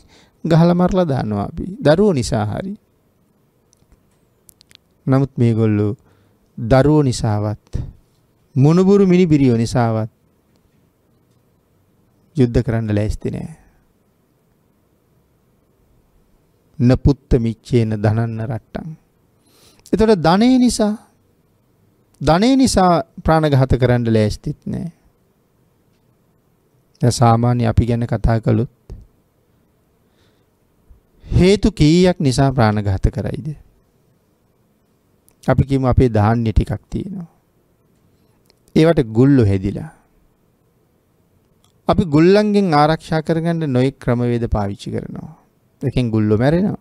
ගහලා මරලා දානවා අපි. දරුවෝ නිසා හරි. නමුත් මේගොල්ලෝ දරුවෝ නිසාවත් මුණුබුරු මිනිබිරියෝ නිසාවත් යුද්ධ කරන්න ලෑස්ති නෑ. නපුත්ත මිච්චේන ධනන්න රට්ටං. එතොට ධනය නිසා ධනය නිසා ප්‍රාණඝාත කරන්න ලෑස්තිත් නෑ. සාමාන්‍ය අපි ගැන කතා කළුත් හේතු කීයක් නිසා ප්‍රාණඝාත කරයිද අපි කියමු අපේ ධාන්‍ය ටිකක් තියෙනවා ඒවට ගුල්ලු හැදිලා අපි ගුල්ලන්ගෙන් ආරක්ෂා කරගන්න නොයෙක් ක්‍රමවේද පාවිච්චි කරනවා එකෙන් ගුල්ලු මැරෙනවා.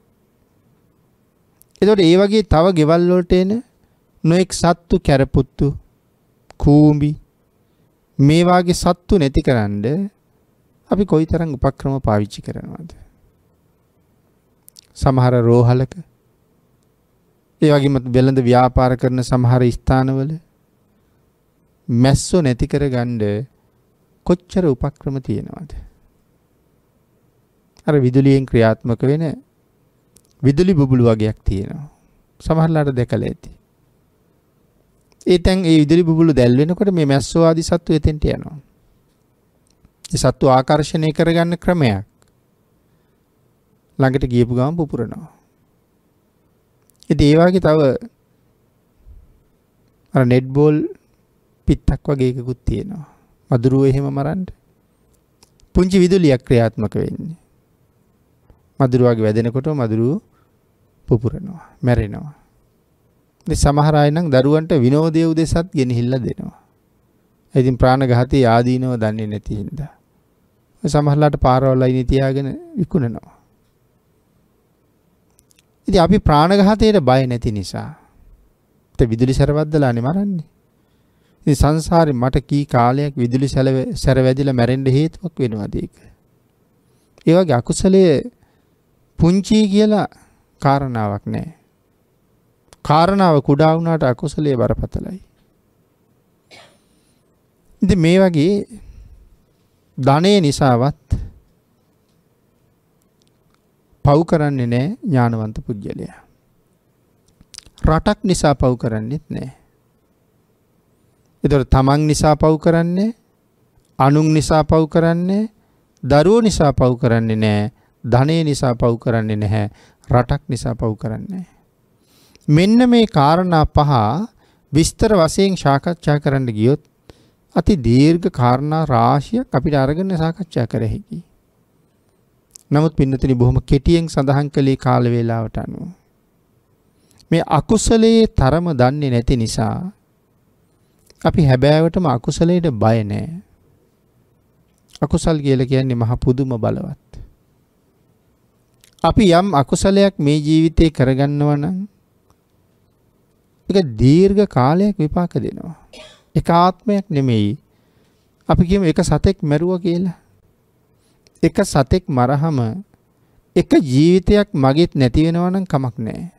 එතකොට ඒ වගේ තව ගෙවල් වලට එන නොඑක් සත්තු කැරපුත්තු කූඹි මේ වාගේ සත්තු නැතිකරන්න අපි කොයිතරම් උපක්‍රම පාවිච්චි කරනවද? සමහර රෝහලක ඒ වගේම වෙළඳ ව්‍යාපාර කරන සමහර ස්ථානවල මැස්සෝ නැති කරගන්න කොච්චර උපක්‍රම තියෙනවද? අර විදුලියෙන් ක්‍රියාත්මක වෙන විදුලි බුබුලු වගේක් තියෙනවා. සමහරලාට දැකලා ඇති. ඒ තැන් ඒ විදුලි බුබුලු දැල් වෙනකොට මේ මැස්සෝ ආදී සත්තු එතෙන්ට යනවා. ඒ සත්තු ආකර්ෂණය කරගන්න ක්‍රමයක්. ළඟට ගියපු ගමන් පුපුරනවා. ඉතින් ඒ වගේ තව අර net ball පිටක් වගේ එකකුත් තියෙනවා. මදුරුව එහෙම මරන්න. පුංචි විදුලියක් ක්‍රියාත්මක වෙන්නේ. මදුරුවගේ වැදෙනකොට මදුරුව පුපුරනවා මැරෙනවා. සමහරයනම් දරුවන්ට විනෝදය උදෙසත් ගෙනහිල්ල දෙනවා. ඇතින් ප්‍රාණ ගහතේ ආදීනව දන්නේ නැතිහින්ද. සමහරලාට පාරවල්ලයි නිතියාගෙන විකුණනවා. ඉති අපි ප්‍රාණගහතයට බය නැති නිසා. විදුලි සැරවද්දලානි මරන්නේ. සංසාරි මට කී කාලයක් විදුලි සැරවැදිල මැරෙන්ඩ හේතුවක් වෙනවාදක. ඒවගේ අකුසලයේ පුංචි කියලා කාරණාවක් නෑ. කාරණාව කුඩා වුණාට අකුසලයේ බරපතලයි. ඉතින් මේ වගේ ධනේ නිසාවත් පව් කරන්නේ නෑ ඥානවන්ත පුජ්‍යලයා. රටක් නිසා පව් කරන්නෙත් නෑ. එතකොට තමන් නිසා පව් කරන්නේ, අනුන් නිසා පව් කරන්නේ, දරුවෝ නිසා පව් කරන්නේ නෑ. ධනය නිසා පව් කරන්නේ නැහැ රටක් නිසා පව් කරන්නේ. මෙන්න මේ කාරණා පහ විස්තර වසයෙන් ශාකච්ඡා කරන්න ගියොත් අති දීර්ඝ කාරණා රාශියක් අපිට අරගෙන සාකච්ඡා කර හැකි. නමුත් පින්නතිනි බොහොම කෙටියෙන් සඳහන් කළේ කාල වේලාවට අනුව. මේ අකුසලයේ තරම දන්නේ නැති නිසා අපි හැබෑවටම අකුසලයට බය නෑ. අකුසල් කියලා කියන්නේ මහ පුදුම බලවත්. අපි යම් අකුසලයක් මේ ජීවිතේ කරගන්නවා නම් ඒක දීර්ඝ කාලයක් විපාක දෙනවා. එක ආත්මයක් නෙමෙයි. අපි කියමු එක සතෙක් මැරුවා කියලා. එක සතෙක් මරහම එක ජීවිතයක් මගෙත් නැති වෙනවා නම් කමක් නැහැ.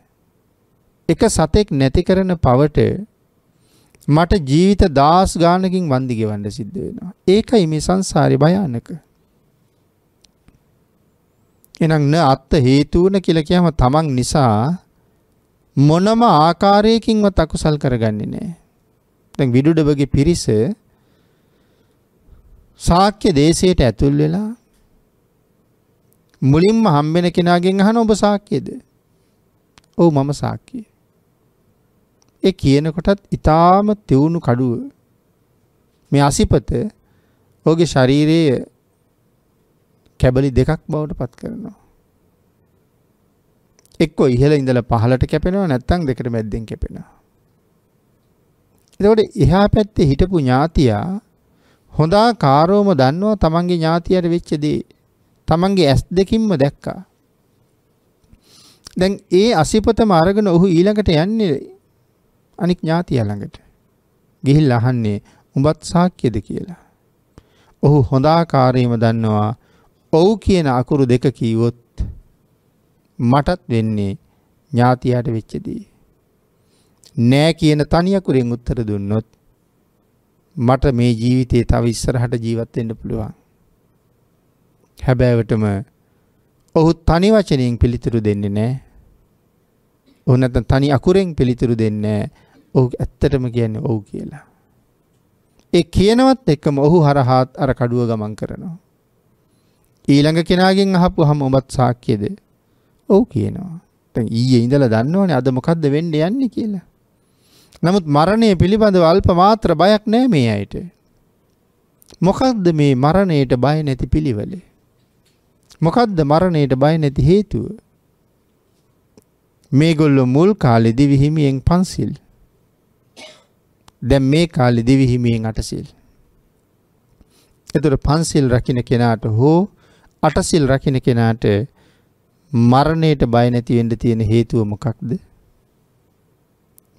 එක සතෙක් නැති කරන පවට මට ජීවිත දාස් ගානකින් වන්දි ගෙවන්න සිද්ධ වෙනවා. ඒකයි මේ සංසාරේ භයානක. එනම් න අත්ත හේතු වුණ කියලා කියම තමන් නිසා මොනම ආකාරයකින්වත් අකුසල් කරගන්නේ නැහැ. දැන් විදුඩබගේ පිරිස සාක්‍ය දේශයට ඇතුල් වෙලා මුලින්ම හම්බෙන කෙනාගෙන් අහන ඔබ සාක්‍යද? ඔව් මම සාක්‍යය. ඒ කියන කොටත් ඊටාම තියුණු කඩුව මේ අසිපත ඔහුගේ ශරීරයේ කැබලි දෙකක් බවට පත් කරනවා. එක්කෝ ඉහළ ඉඳලා පහළට කැපෙනවා නැත්නම් දෙකට මැද්දෙන් කැපෙනවා. එතකොට එහා පැත්තේ හිටපු ඥාතියා හොඳ ආකාරවම දන්නවා තමන්ගේ ඥාතියට වෙච්ච දේ. තමන්ගේ ඇස් දෙකින්ම දැක්කා. දැන් ඒ අසිපතම අරගෙන ඔහු ඊළඟට යන්නේ අනික් ඥාතිය ළඟට. ගිහිල්ලා අහන්නේ උඹත් සාක්කයද කියලා. ඔහු හොඳ ආකාරයෙන්ම දන්නවා පව් කියන අකුරු දෙක කීවොත් මටත් වෙන්නේ ඥාතියාට වෙච්චදී. නෑ කියන තනි අකුරෙන් උත්තර දුන්නොත් මට මේ ජීවිතේ තව ඉස්සරහට ජීවත් වෙන්න පුළුවන්. හැබෑවටම ඔහු තනි වචනයෙන් පිළිතුරු දෙන්නේ නෑ. ඔහු නැත්නම් තනි අකුරෙන් පිළිතුරු දෙන්නේ නෑ. ඔහු ඇත්තටම කියන්නේ ඔව් කියලා. ඒ කියනවත් එක්කම ඔහු හරහාත් අර කඩුව ගමන් කරනවා. ඊළඟ කෙනාගෙන් අහපුවහම ඔබත් සාක්ෂියද? ඔව් කියනවා. දැන් ඊයේ ඉඳලා දන්නවනේ අද මොකද්ද වෙන්න යන්නේ කියලා. නමුත් මරණය පිළිබඳව අල්ප මාත්‍ර බයක් නැහැ මේ අයට. මොකද්ද මේ මරණයට බය නැති පිළිවෙල? මොකද්ද මරණයට බය නැති හේතුව? මේගොල්ලෝ මුල් කාලේ දිවිහිමියෙන් පන්සිල්. දැන් මේ කාලේ දිවිහිමියෙන් අටසිල්. එතකොට පන්සිල් රකින්න කෙනාට හෝ අටසිල් රකින්න කෙනාට මරණයට බය නැති වෙන්න තියෙන හේතුව මොකක්ද?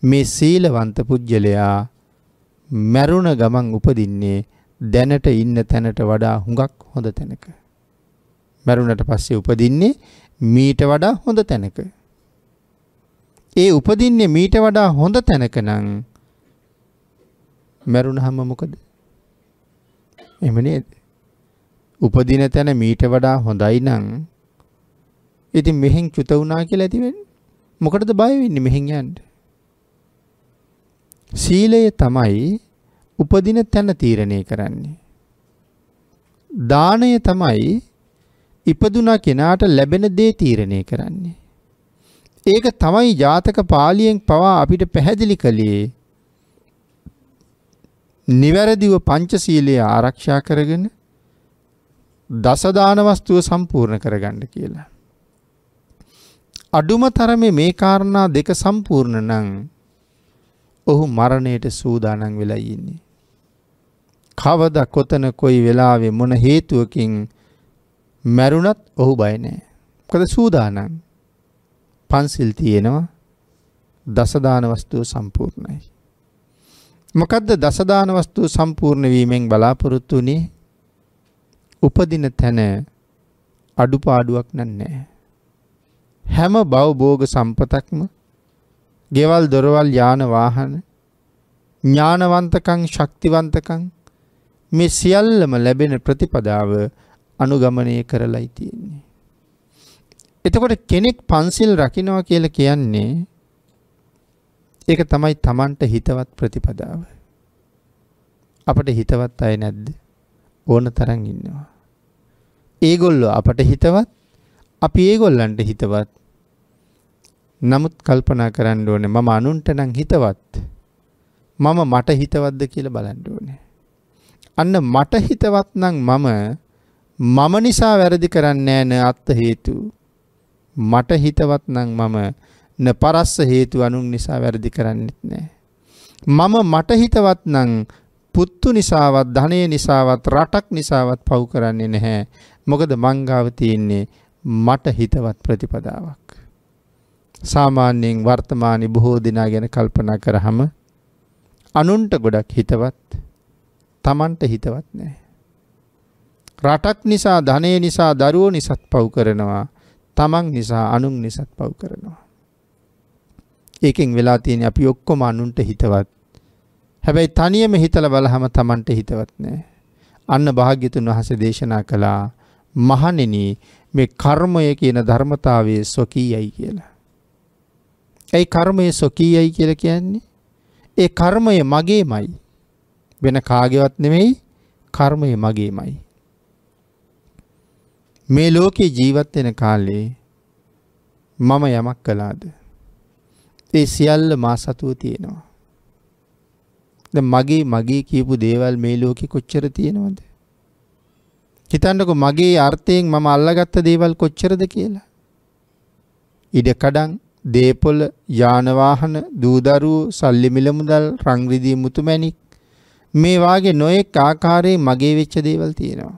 මේ සීලවන්ත පුජ්‍යලයා මරුණ ගමන් උපදින්නේ දැනට ඉන්න තැනට වඩා හුඟක් හොඳ තැනක. මරුණට පස්සේ උපදින්නේ මීට වඩා හොඳ තැනක. ඒ උපදින්නේ මීට වඩා හොඳ තැනක නම් මරුණහම මොකද? එහෙම නේද? උපදින තැන මීට වඩා හොඳයි නම් ඉතින් මෙහෙන් චුත වුණා කියලා ඇති වෙන්නේ. මොකටද බය වෙන්නේ මෙහෙන් යන්න? සීලය තමයි උපදින තැන තීරණය කරන්නේ. දාණය තමයි ඉපදුනා කෙනාට ලැබෙන දේ තීරණය කරන්නේ. ඒක තමයි ජාතක පාලියෙන් පවා අපිට පැහැදිලි කළේ. නිවැරදිව පංචශීලයේ ආරක්ෂා කරගෙන දසදාන වස්තුව සම්පූර්ණ කරගන්න කියලා. අඩුම තරමේ මේ කාරණා දෙක සම්පූර්ණ නම් ඔහු මරණයට සූදානම් වෙලා ඉන්නේ. කවද කොතන කොයි වෙලාවේ මොන හේතුවකින් මැරුණත් ඔහු බය නැහැ. මොකද සූදානම්. පන්සිල් තියෙනවා. දසදාන වස්තුව සම්පූර්ණයි. මොකද්ද දසදාන වස්තුව සම්පූර්ණ වීමෙන් බලාපොරොත්තු වෙන්නේ? උපදින තැන අඩුපාඩුවක් නැහැ. හැම භවභෝග සම්පතක්ම ගෙවල් දොරවල් යාන වාහන ඥානවන්තකම් ශක්තිවන්තකම් මේ සියල්ලම ලැබෙන ප්‍රතිපදාව අනුගමනය කරලයි තියෙන්නේ. එතකොට කෙනෙක් පන්සිල් රකින්නවා කියලා කියන්නේ ඒක තමයි Tamanට හිතවත් ප්‍රතිපදාව. අපිට හිතවත් අය නැද්ද? ඕන තරන් ඉන්නවා. ඒගොල්ලෝ අපට හිතවත් අපි ඒගොල්ලන්ට හිතවත් නමුත් කල්පනා කරන්න ඕනේ මම අනුන්ට නම් හිතවත් මම මට හිතවත්ද කියලා බලන්න ඕනේ. අන්න මට හිතවත් නම් මම මම නිසා වැරදි කරන්නේ නෑ අත්ත හේතු මට හිතවත් නම් මම න පරස්ස හේතු අනුන් නිසා වැරදි කරන්නෙත් නෑ මම මට හිතවත් නම් පුත්තු නිසාවත් ධනය නිසාවත් රටක් නිසාවත් පව් කරන්නේ නැහැ. මොකද මංගාව තියෙන්නේ මට හිතවත් ප්‍රතිපදාවක්. සාමාන්‍යයෙන් වර්තමානි බොහෝ දෙනා ගැන කල්පනා කරහම අනුන්ට ගොඩක් හිතවත් තමන්ට හිතවත් නෑ. රටක් නිසා ධනය නිසා දරුවෝ නිසත් පව් කරනවා තමන් නිසා අනුන් නිසත් පව් කරනවා. ඒකෙන් වෙලා තියෙන අපි ඔක්කොම අනුන්ට හිතවත් හැබැයි තනියම හිතල බලහම තමන්ට හිතවත් නෑ. අන්න භාග්‍යතුන් වහසේ දේශනා කළා මහණෙන මේ කර්මය කියන ධර්මතාවයේ ස්වකීයයි කියලා. ඇයි කර්මය ස්වකීයයි කියලා කියන්නේ? ඒ කර්මය මගේමයි. වෙන කාගේවත් නෙමෙයි කර්මය මගේමයි. මේ ලෝකේ ජීවත් වෙන කාලේ මම යමක් කළාද? ඒ සියල්ල මා සතුව තියෙනවා. දැන් මගේ මගේ කියපු දේවල් මේ ලෝකේ කොච්චර තියෙනවද? හිතන්නකො මගේ අර්ථයෙන් මම අල්ලගත්ත දේවල් කොච්චරද කියලා. ඉඩකඩම්, දේපොළ, යාන වාහන, දූදරුවෝ, සල්ලි මිල මුදල්, රංග්‍රිදී මුතුමැණික් මේ වාගේ නොඑක් ආකාරයේ මගේ වෙච්ච දේවල් තියෙනවා.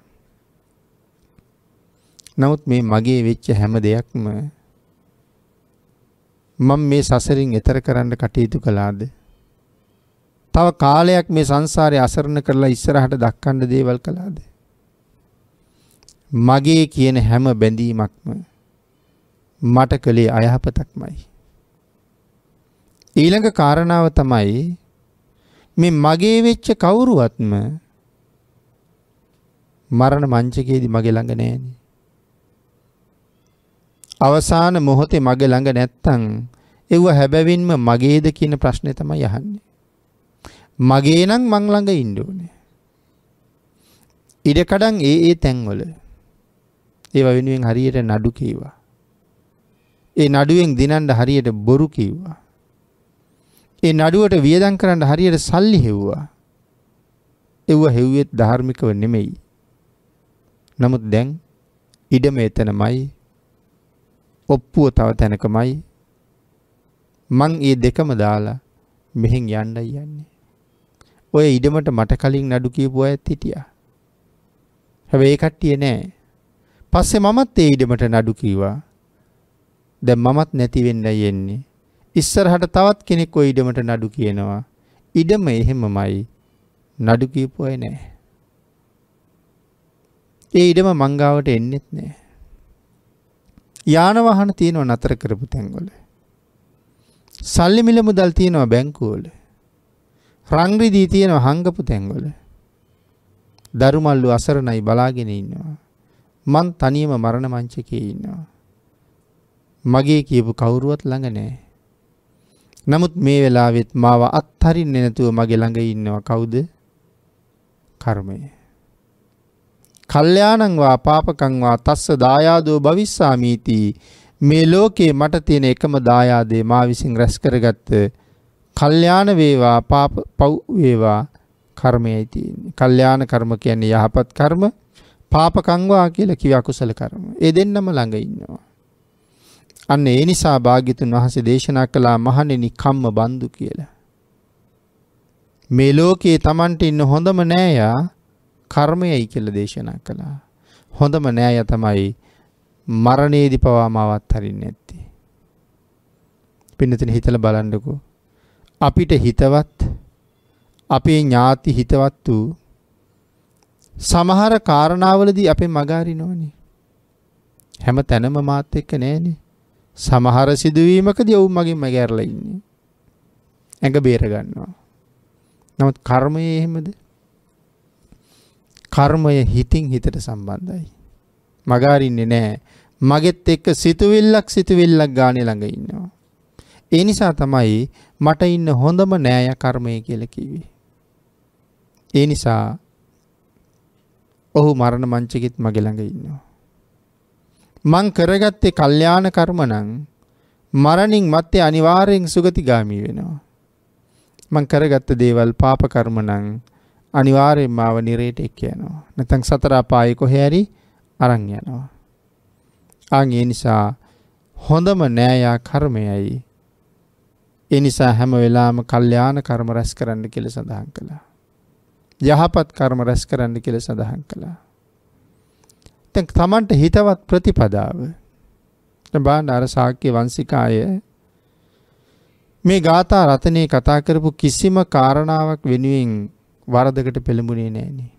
නමුත් මේ මගේ වෙච්ච හැම දෙයක්ම මම මේ සසරින් එතර කරන්න කටයුතු කළාද? තව කාලයක් මේ සංසාරය අසරණ කරලා ඉස්සරහට දක්කන්න දේවල් කළාද. මගේ කියන හැම බැඳීමක්ම මට කළේ අයහපතක්මයි. ඊළඟ කාරණාව තමයි මේ මගේ වෙච්ච කවුරුවත්ම මරණ මංචකයේදී මගේ ළඟ නැහෙනේ. අවසාන මොහොතේ මගේ ළඟ නැත්තම් ඒව හැබැවින්ම මගේද කියන ප්‍රශ්නේ තමයි අහන්නේ. මගේ නම් මං ළඟ ඉන්න ඕනේ. ඉඩකඩම් ඒ ඒ තැන්වල ඒවා වෙනුවෙන් හරියට නඩු කීවා. ඒ නඩුවෙන් දිනන්න හරියට බොරු කීවා. ඒ නඩුවට වියදම් කරන්න හරියට සල්ලි හෙව්වා. එව්ව හෙව්වෙත් ධාර්මිකව නෙමෙයි. නමුත් දැන් ඉඩම එතනමයි. ඔප්පුව තව තැනකමයි. මං ඒ දෙකම දාලා මෙහෙන් යන්නයි යන්නේ. ඔය ඉඩමට මට කලින් නඩු කියපු ඇත් හිටියා. හැබැයි ඒ කට්ටිය නෑ. පස්සේ මමත් ඒ ඉඩමට නඩු කීවා. දැන් මමත් නැති වෙන්නයි එන්නේ. ඉස්සරහට තවත් කෙනෙක් ওই ඉඩමට නඩු කියනවා. ඉඩම එහෙමමයි. නඩු කියපු අය නෑ. ඒ ඉඩම මංගාවට එන්නෙත් නෑ. යාන වාහන තියෙනව නතර කරපු තැන්වල. සල්ලි මිල මුදල් තියෙනවා බැංකුවල. රංග්‍රදී තියෙන හංගපු තැන්වල දරුමල්ලු අසරණයි බලාගෙන ඉන්නවා. මන් තනියම මරණ මංචකේ ඉන්නවා. මගේ කියපු කවුරුවත් ළඟ නෑ. නමුත් මේ වෙලාවෙත් මාව අත්හරින්නේ නැතුව මගේ ළඟ ඉන්නවා කවුද? කර්මය. කල්යාණං වා පාපකං වා තස්ස දායාදෝ භවිස්සාමීති මේ ලෝකේ මට තියෙන එකම දායාදේ මා විසින් රැස් කරගත්තු කල්යාණ වේවා පාප පව් වේවා කර්මයයි තියෙන්නේ. කල්යාණ කර්ම කියන්නේ යහපත් කර්ම, පාප කංවා කියලා කිය අකුසල කර්ම. ඒ දෙන්නම ළඟ ඉන්නවා. අන්න ඒ නිසා භාග්‍යතුන් වහන්සේ දේශනා කළා මහණෙනි කම්ම බන්දු කියලා. මේ ලෝකයේ Tamanට ඉන්න හොඳම නෑයා කර්මයයි කියලා දේශනා කළා. හොඳම නෑයා තමයි මරණයේදී පවා මාවත් හරින්නේ නැත්තේ. පින්නතන හිතලා බලන්නකෝ. අපිට හිතවත් අපේ ඥාති හිතවත් වූ සමහර කාරණාවලදී අපේ මගාරින ඕනේ. හැම තැනම මාත් එක්ක නෑනේ. සමහර සිදුවීමකදී ඔවුන් මගෙන් මගහැරලා ඉන්නේ. ඇඟ බේර ගන්නවා. නමුත් කර්මය එහෙමද? කර්මය හිතින් හිතට සම්බන්ධයි. මගාරින්නේ නෑ. මගෙත් එක්ක සිතුවිල්ලක් සිතුවිල්ලක් ගානේ ළඟ ඉන්නවා. ඒ නිසා තමයි මට ඉන්න හොඳම නෑය කර්මය කියලා කිව්වේ. ඒ නිසා ඔහු මරණ මංචකෙත් මගේ ළඟ ඉන්නවා. මං කරගත්තේ කල්යාණ කර්ම නම් මරණින් මත්තේ අනිවාර්යෙන් සුගතිගාමී වෙනවා. මං කරගත්ත දේවල් පාප කර්ම නම් අනිවාර්යෙන් මාව නිරේට එක්ක යනවා. නැත්නම් සතර අපායේ කොහේ හරි අරන් යනවා. ආන් ඒ නිසා හොඳම නෑයා කර්මයයි ඒ නිසා හැම වෙලාම කල්යාණ කර්ම රැස් කරන්න කියල සඳහන් කළා. යහපත් කර්ම රැස් කරන්න කියල සඳහන් කළා. තැන් තමන්ට හිතවත් ප්‍රතිපදාව බාන අර සාක්‍ය වංසිකාය මේ ගාථා රතනය කතා කරපු කිසිම කාරණාවක් වෙනුවෙන් වරදකට පෙළඹුණේ නෑනේ.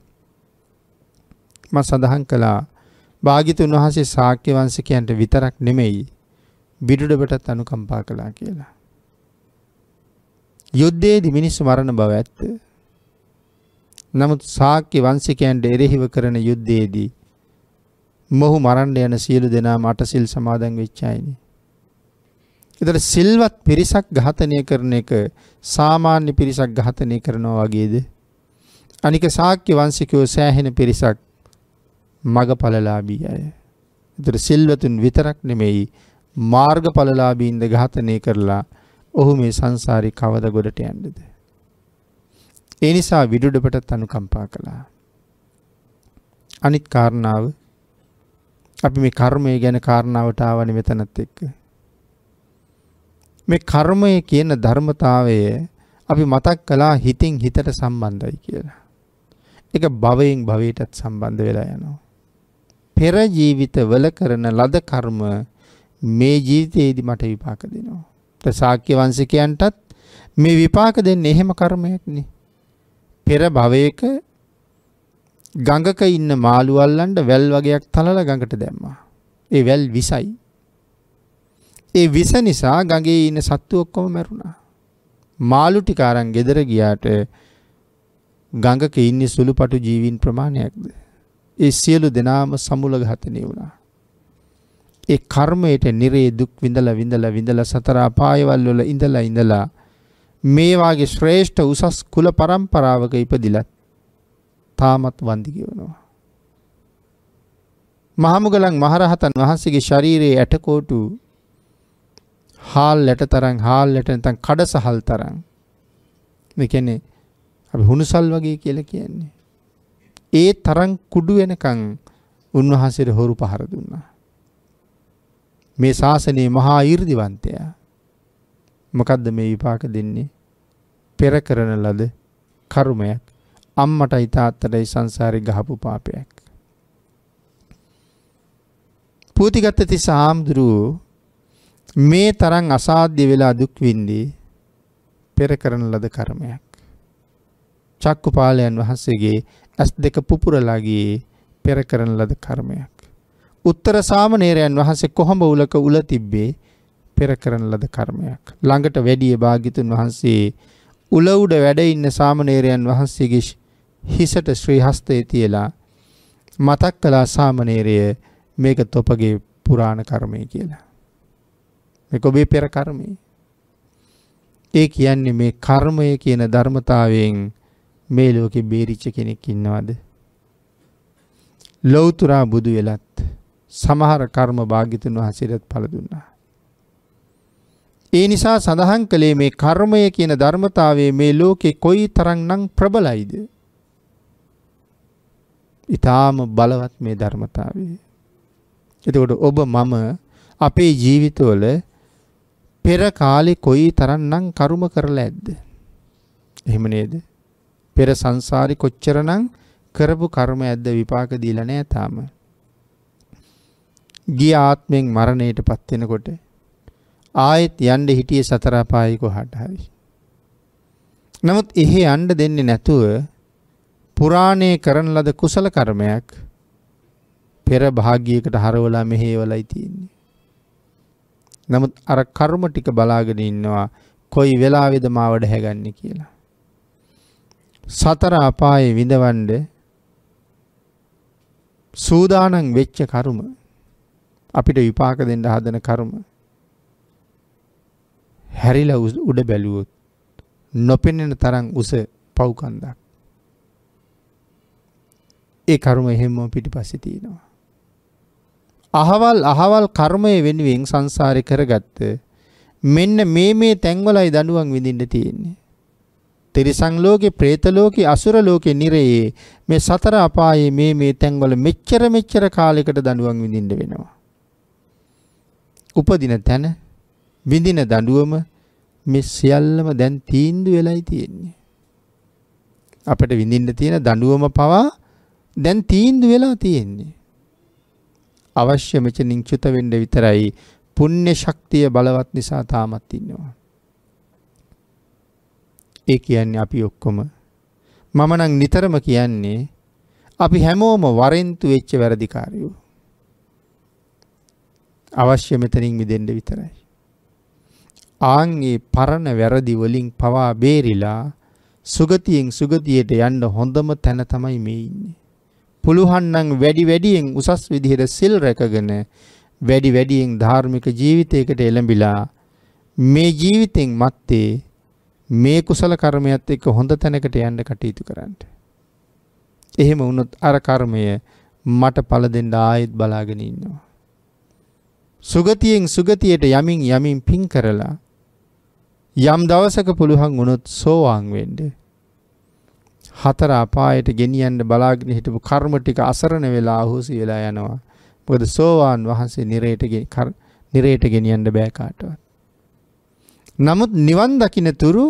ම සඳහන් කළා භාගිතුන් වහසේ සාක්‍ය වංසිකයන්ට විතරක් නෙමෙයි බිඩුඩබටත් අනුකම්පා කලා කියලා. යුද්ධයේදී මිනිස්සු මරණ බව ඇත්ත. නමුත් ශාක්‍ය වංශිකයන්ට එරෙහිව කරන යුද්ධයේදී මොහු මරන්න යන සියලු දෙනාම අටසිල් සමාදන් වෙච්ච අයනේ. ඒතර සිල්වත් පිරිසක් ඝාතනය කරන එක සාමාන්‍ය පිරිසක් ඝාතනය කරනවා වගේද? අනික ශාක්‍ය වංශිකයෝ සෑහෙන පිරිසක් මගඵලලාභී අය. ඒතර සිල්වතුන් විතරක් නෙමෙයි මාර්ගඵලලාභීන්ද ඝාතනය කරලා ඔහු මේ සංසාරේ කවද ගොඩට යන්නේද? ඒ නිසා විදුඩපටත් අනුකම්පා කළා. අනිත් කාරණාව අපි මේ කර්මය ගැන කාරණාවට ආවනේ මෙතනත් එක්ක. මේ කර්මය කියන ධර්මතාවය අපි මතක් කළා හිතින් හිතට සම්බන්ධයි කියලා. ඒක භවයෙන් භවයටත් සම්බන්ධ වෙලා යනවා. පෙර ජීවිතවල කරන ලද කර්ම මේ ජීවිතයේදී මට විපාක දෙනවා. ශාක්‍ය වංශිකයන්ටත් මේ විපාක දෙන්නේ එහෙම කර්මයක්නේ. පෙර භවයක ගඟක ඉන්න මාළු අල්ලන්න වැල් වගේක් තලලා ගඟට දැම්මා. ඒ වැල් විසයි. ඒ විස නිසා ගඟේ ඉන්න සත්තු ඔක්කොම මැරුණා. මාළු ටික අරන් ගෙදර ගියාට ගඟක ඉන්නේ සුළුපටු ජීවීන් ප්‍රමාණයක්ද? ඒ සියලු දෙනාම සමුලඝාතනය වුණා. ඒ කර්මයට නිරේ දුක් විඳලා විඳලා විඳලා සතර අපායවල වල ඉඳලා ඉඳලා මේ වාගේ ශ්‍රේෂ්ඨ උසස් කුල પરම්පරාවක ඉපදිලත් තාමත් වන්දි ගෙවනවා. මහමුගලන් මහරහතන් වහන්සේගේ ශරීරයේ ඇටකොටු හාල් ලැට තරම් හාල් ලැට නැත්නම් කඩසහල් තරම් මේ කියන්නේ අපි හුණුසල් වගේ කියලා කියන්නේ. ඒ තරම් කුඩු වෙනකන් උන්වහන්සේට හොරු පහර දුන්නා. මේ ශාසනයේ මහා ඊර්දිවන්තයා. මොකද්ද මේ විපාක දෙන්නේ? පෙර කරන ලද කර්මයක් අම්මටයි තාත්තටයි සංසාරේ ගහපු පාපයක්. පූතිගත තිස්ස හාමුදුරුවෝ මේ තරම් අසාධ්‍ය වෙලා දුක් විඳී පෙර කරන ලද කර්මයක්. චක්කුපාලයන් වහන්සේගේ ඇස් දෙක පුපුරලා ගියේ පෙර කරන ලද කර්මයක්. උත්තර සාමණේරයන් වහන්සේ කොහඹ උලක උල තිබ්බේ පෙර කරන ලද කර්මයක්. ළඟට වැඩිය භාග්‍යතුන් වහන්සේ උල උඩ වැඩ ඉන්න සාමණේරයන් වහන්සේගේ හිසට ශ්‍රී හස්තය තියලා මතක් කළා සාමණේරය මේක තොපගේ පුරාණ කර්මය කියලා. මේක ඔබේ පෙර කර්මය. ඒ කියන්නේ මේ කර්මය කියන ධර්මතාවයෙන් මේ ලෝකෙ බේරිච්ච කෙනෙක් ඉන්නවද? ලෞතර බුදු වෙලත් සමහර කර්ම භාගිතන් වහසිරත් පලදුන්නා. ඒ නිසා සඳහන් කළේ මේ කර්මය කියන ධර්මතාවේ මේ ලෝකෙ කොයි තරන් නං ප්‍රබලයිද. ඉතාම බලවත් මේ ධර්මතාවේ. එතකොට ඔබ මම අපේ ජීවිතවල පෙර කාලෙ කොයි තරන්නම් කරුම කරලා ඇද්ද. එහෙම නේද. පෙර සංසාරි කොච්චරනං කරපු කර්ම ඇද්ද විපාක දීලනෑ තාම. ගිය ආත්මෙන් මරණයට පත් වෙනකොට ආයෙත් යන්න හිටියේ සතර අපායේ කොහාට හරි. නමුත් එහෙ යන්න දෙන්නේ නැතුව පුරාණයේ කරන ලද කුසල කර්මයක් පෙර භාග්‍යයකට හරවලා මෙහෙවලයි තියෙන්නේ. නමුත් අර කර්ම ටික බලාගෙන ඉන්නවා කොයි වෙලාවෙද මාව ඩැහැගන්නේ කියලා. සතර අපායේ විඳවන්න සූදානම් වෙච්ච කර්ම අපිට විපාක දෙන්න හදන කර්ම හැරිලා උඩ බැලුවොත් නොපෙනෙන තරම් උස පව්කන්දක්. ඒ කර්ම එහෙම පිටිපස්සේ තියෙනවා. අහවල් අහවල් කර්මය වෙනුවෙන් සංසාරේ කරගත්ත මෙන්න මේ මේ තැන්වලයි දඬුවම් විඳින්න තියෙන්නේ. තිරිසන් ලෝකේ, പ്രേත ලෝකේ, අසුර ලෝකේ නිරයේ මේ සතර අපායේ මේ මේ තැන්වල මෙච්චර මෙච්චර කාලයකට දඬුවම් විඳින්න වෙනවා. උපදින තැන විඳින දඬුවම මේ සියල්ලම දැන් තීන්දුව වෙලයි තියෙන්නේ. අපිට විඳින්න තියෙන දඬුවම පවා දැන් තීන්දුව වෙලා තියෙන්නේ. අවශ්‍ය මෙතනින් චුත වෙන්න විතරයි පුණ්‍ය ශක්තිය බලවත් නිසා තාමත් ඉන්නවා. ඒ කියන්නේ අපි ඔක්කොම මම නම් නිතරම කියන්නේ අපි හැමෝම වරෙන්තු වෙච්ච වැරදිකාරයෝ. අවශ්‍ය මෙතනින් මිදෙන්න විතරයි. ආන්ගේ පරණ වැරදි වලින් පවා බේරිලා සුගතියෙන් සුගතියට යන්න හොඳම තැන තමයි මේ ඉන්නේ. පුළුවන් නම් වැඩි වැඩියෙන් උසස් විදිහට සිල් රැකගෙන වැඩි වැඩියෙන් ධාර්මික ජීවිතයකට එළඹිලා මේ ජීවිතෙන් මත්තේ මේ කුසල කර්මයත් එක්ක හොඳ තැනකට යන්න කටයුතු කරන්න. එහෙම වුණොත් අර කර්මය මට පළ දෙන්න ආයෙත් බලාගෙන ඉන්නවා. සුගතියෙන් සුගතියට යමින් යමින් පින් කරලා යම් දවසක පුළුවන් වුණොත් සෝවාන් වෙන්න. හතර අපායට ගෙනියන්න බලාගෙන හිටපු කර්ම ටික අසරණ වෙලා අහුසි වෙලා යනවා. මොකද සෝවාන් වහන්සේ නිරේට නිරේට ගෙනියන්න බෑ කාටවත්. නමුත් නිවන් දකින්න තුරු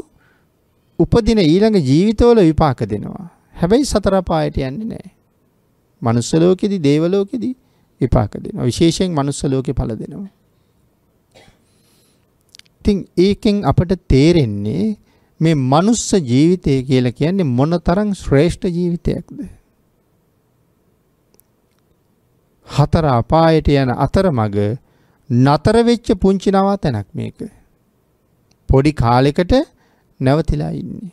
උපදින ඊළඟ ජීවිතවල විපාක දෙනවා. හැබැයි සතර අපායට යන්නේ නැහැ. මනුස්ස ලෝකෙදි, දේව ලෝකෙදි විපාක දෙනවා. විශේෂයෙන් manuss ලෝකේ පළ දෙනවා. ඉතින් ඒකෙන් අපට තේරෙන්නේ මේ manuss ජීවිතය කියලා කියන්නේ මොනතරම් ශ්‍රේෂ්ඨ ජීවිතයක්ද? හතර අපායට යන අතරමඟ නතර වෙච්ච පුංචි නවාතැනක් මේක. පොඩි කාලෙකට නැවතිලා ඉන්නේ.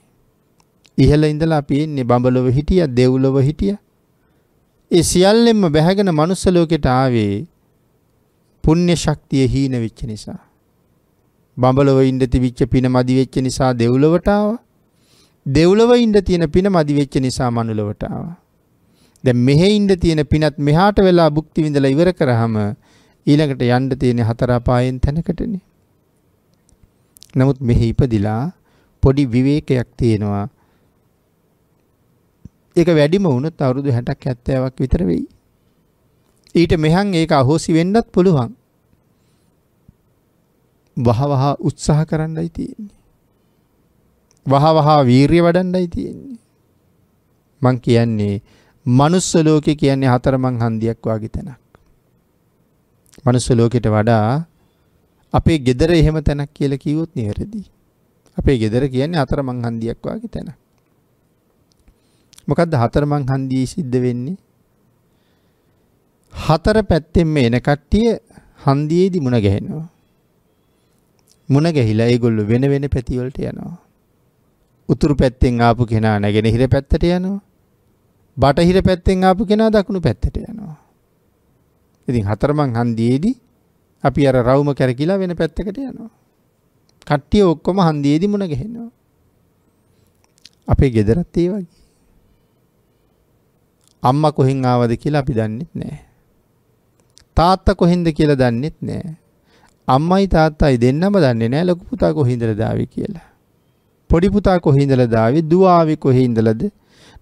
ඉහළ ඉඳලා අපි ඉන්නේ බඹලොව හිටියා, දෙව්ලොව හිටියා. ඒ සියල්ලෙන්ම බැහැගෙන මනුස්ස ලෝකෙට ආවේ පුණ්‍ය ශක්තිය හීන වෙච්ච නිසා. බඹලව ඉන්න තිබිච්ච පින මදි වෙච්ච නිසා දෙව්ලොවට ආවා. දෙව්ලොව ඉන්න තියෙන පින මදි වෙච්ච නිසා මනුලොවට ආවා. දැන් මෙහෙ ඉන්න තියෙන පිනත් මෙහාට වෙලා භුක්ති විඳලා ඉවර කරාම ඊළඟට යන්න තියෙන හතර අපායෙන් තැනකටනේ. නමුත් මෙහි ඉපදිලා පොඩි විවේකයක් තියෙනවා. ඒක වැඩිම වුණොත් අවුරුදු 60ක් 70ක් විතර වෙයි. ඊට මෙහන් ඒක අහෝසි වෙන්නත් පුළුවන්. වහවහ උත්සාහ කරන්නයි තියෙන්නේ. වහවහ වීරිය වඩන්නයි තියෙන්නේ. මං කියන්නේ මනුස්ස ලෝකේ කියන්නේ හතරමං හන්දියක් වගේ තැනක්. මනුස්ස ලෝකෙට වඩා අපේ gedara එහෙම තැනක් කියලා කිව්වොත් නිවැරදි. අපේ gedara කියන්නේ හතරමං හන්දියක් වගේ තැනක්. මොකද්ද හතරමං හන්දියේ සිද්ධ වෙන්නේ? හතර පැත්තෙන් මේ එන කට්ටිය හන්දියේදී මුණ ගැහෙනවා. මුණ ගැහිලා ඒගොල්ලෝ වෙන වෙන පැතිවලට යනවා. උතුරු පැත්තෙන් ආපු කෙනා නැගෙනහිර පැත්තට යනවා. බටහිර පැත්තෙන් ආපු කෙනා දකුණු පැත්තට යනවා. ඉතින් හතරමං හන්දියේදී අපි අර රවුම කැරකිලා වෙන පැත්තකට යනවා. කට්ටිය ඔක්කොම හන්දියේදී මුණ ගැහෙනවා. අපේ ගෙදරත් ඒ වගේ. අම්මා කොහෙන් ආවද කියලා අපි දන්නෙත් නැහැ. තාත්තා කොහෙන්ද කියලා දන්නෙත් නැහැ. අම්මයි තාත්තයි දෙන්නම දන්නේ නැහැ ලොකු පුතා කොහින්දලා දාවේ කියලා. පොඩි පුතා කොහින්දලා දාවේ දුව ආවේ කොහින්දලාද?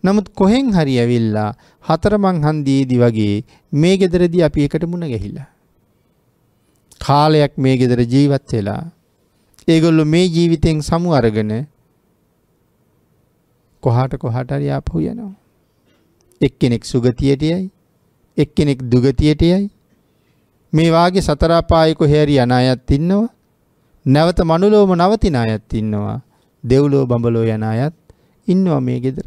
නමුත් කොහෙන් හරි ඇවිල්ලා හතරමං හන්දියේදී වගේ මේ ගෙදරදී අපි එකට මුණ ගැහිලා. කාලයක් මේ ගෙදර ජීවත් වෙලා ඒගොල්ලෝ මේ ජීවිතෙන් සමු අරගෙන කොහාට කොහාට හරි ආපහු යනවා. එක්කෙනෙක් සුගතියට යයි එක්කෙනෙක් දුගතියට යයි මේ වාගේ සතරාපායක හැරි යන අයත් ඉන්නවා නැවත මනුලෝම නවතින අයත් ඉන්නවා දෙව්ලෝ බඹලෝ යන අයත් ඉන්නවා මේ ගෙදර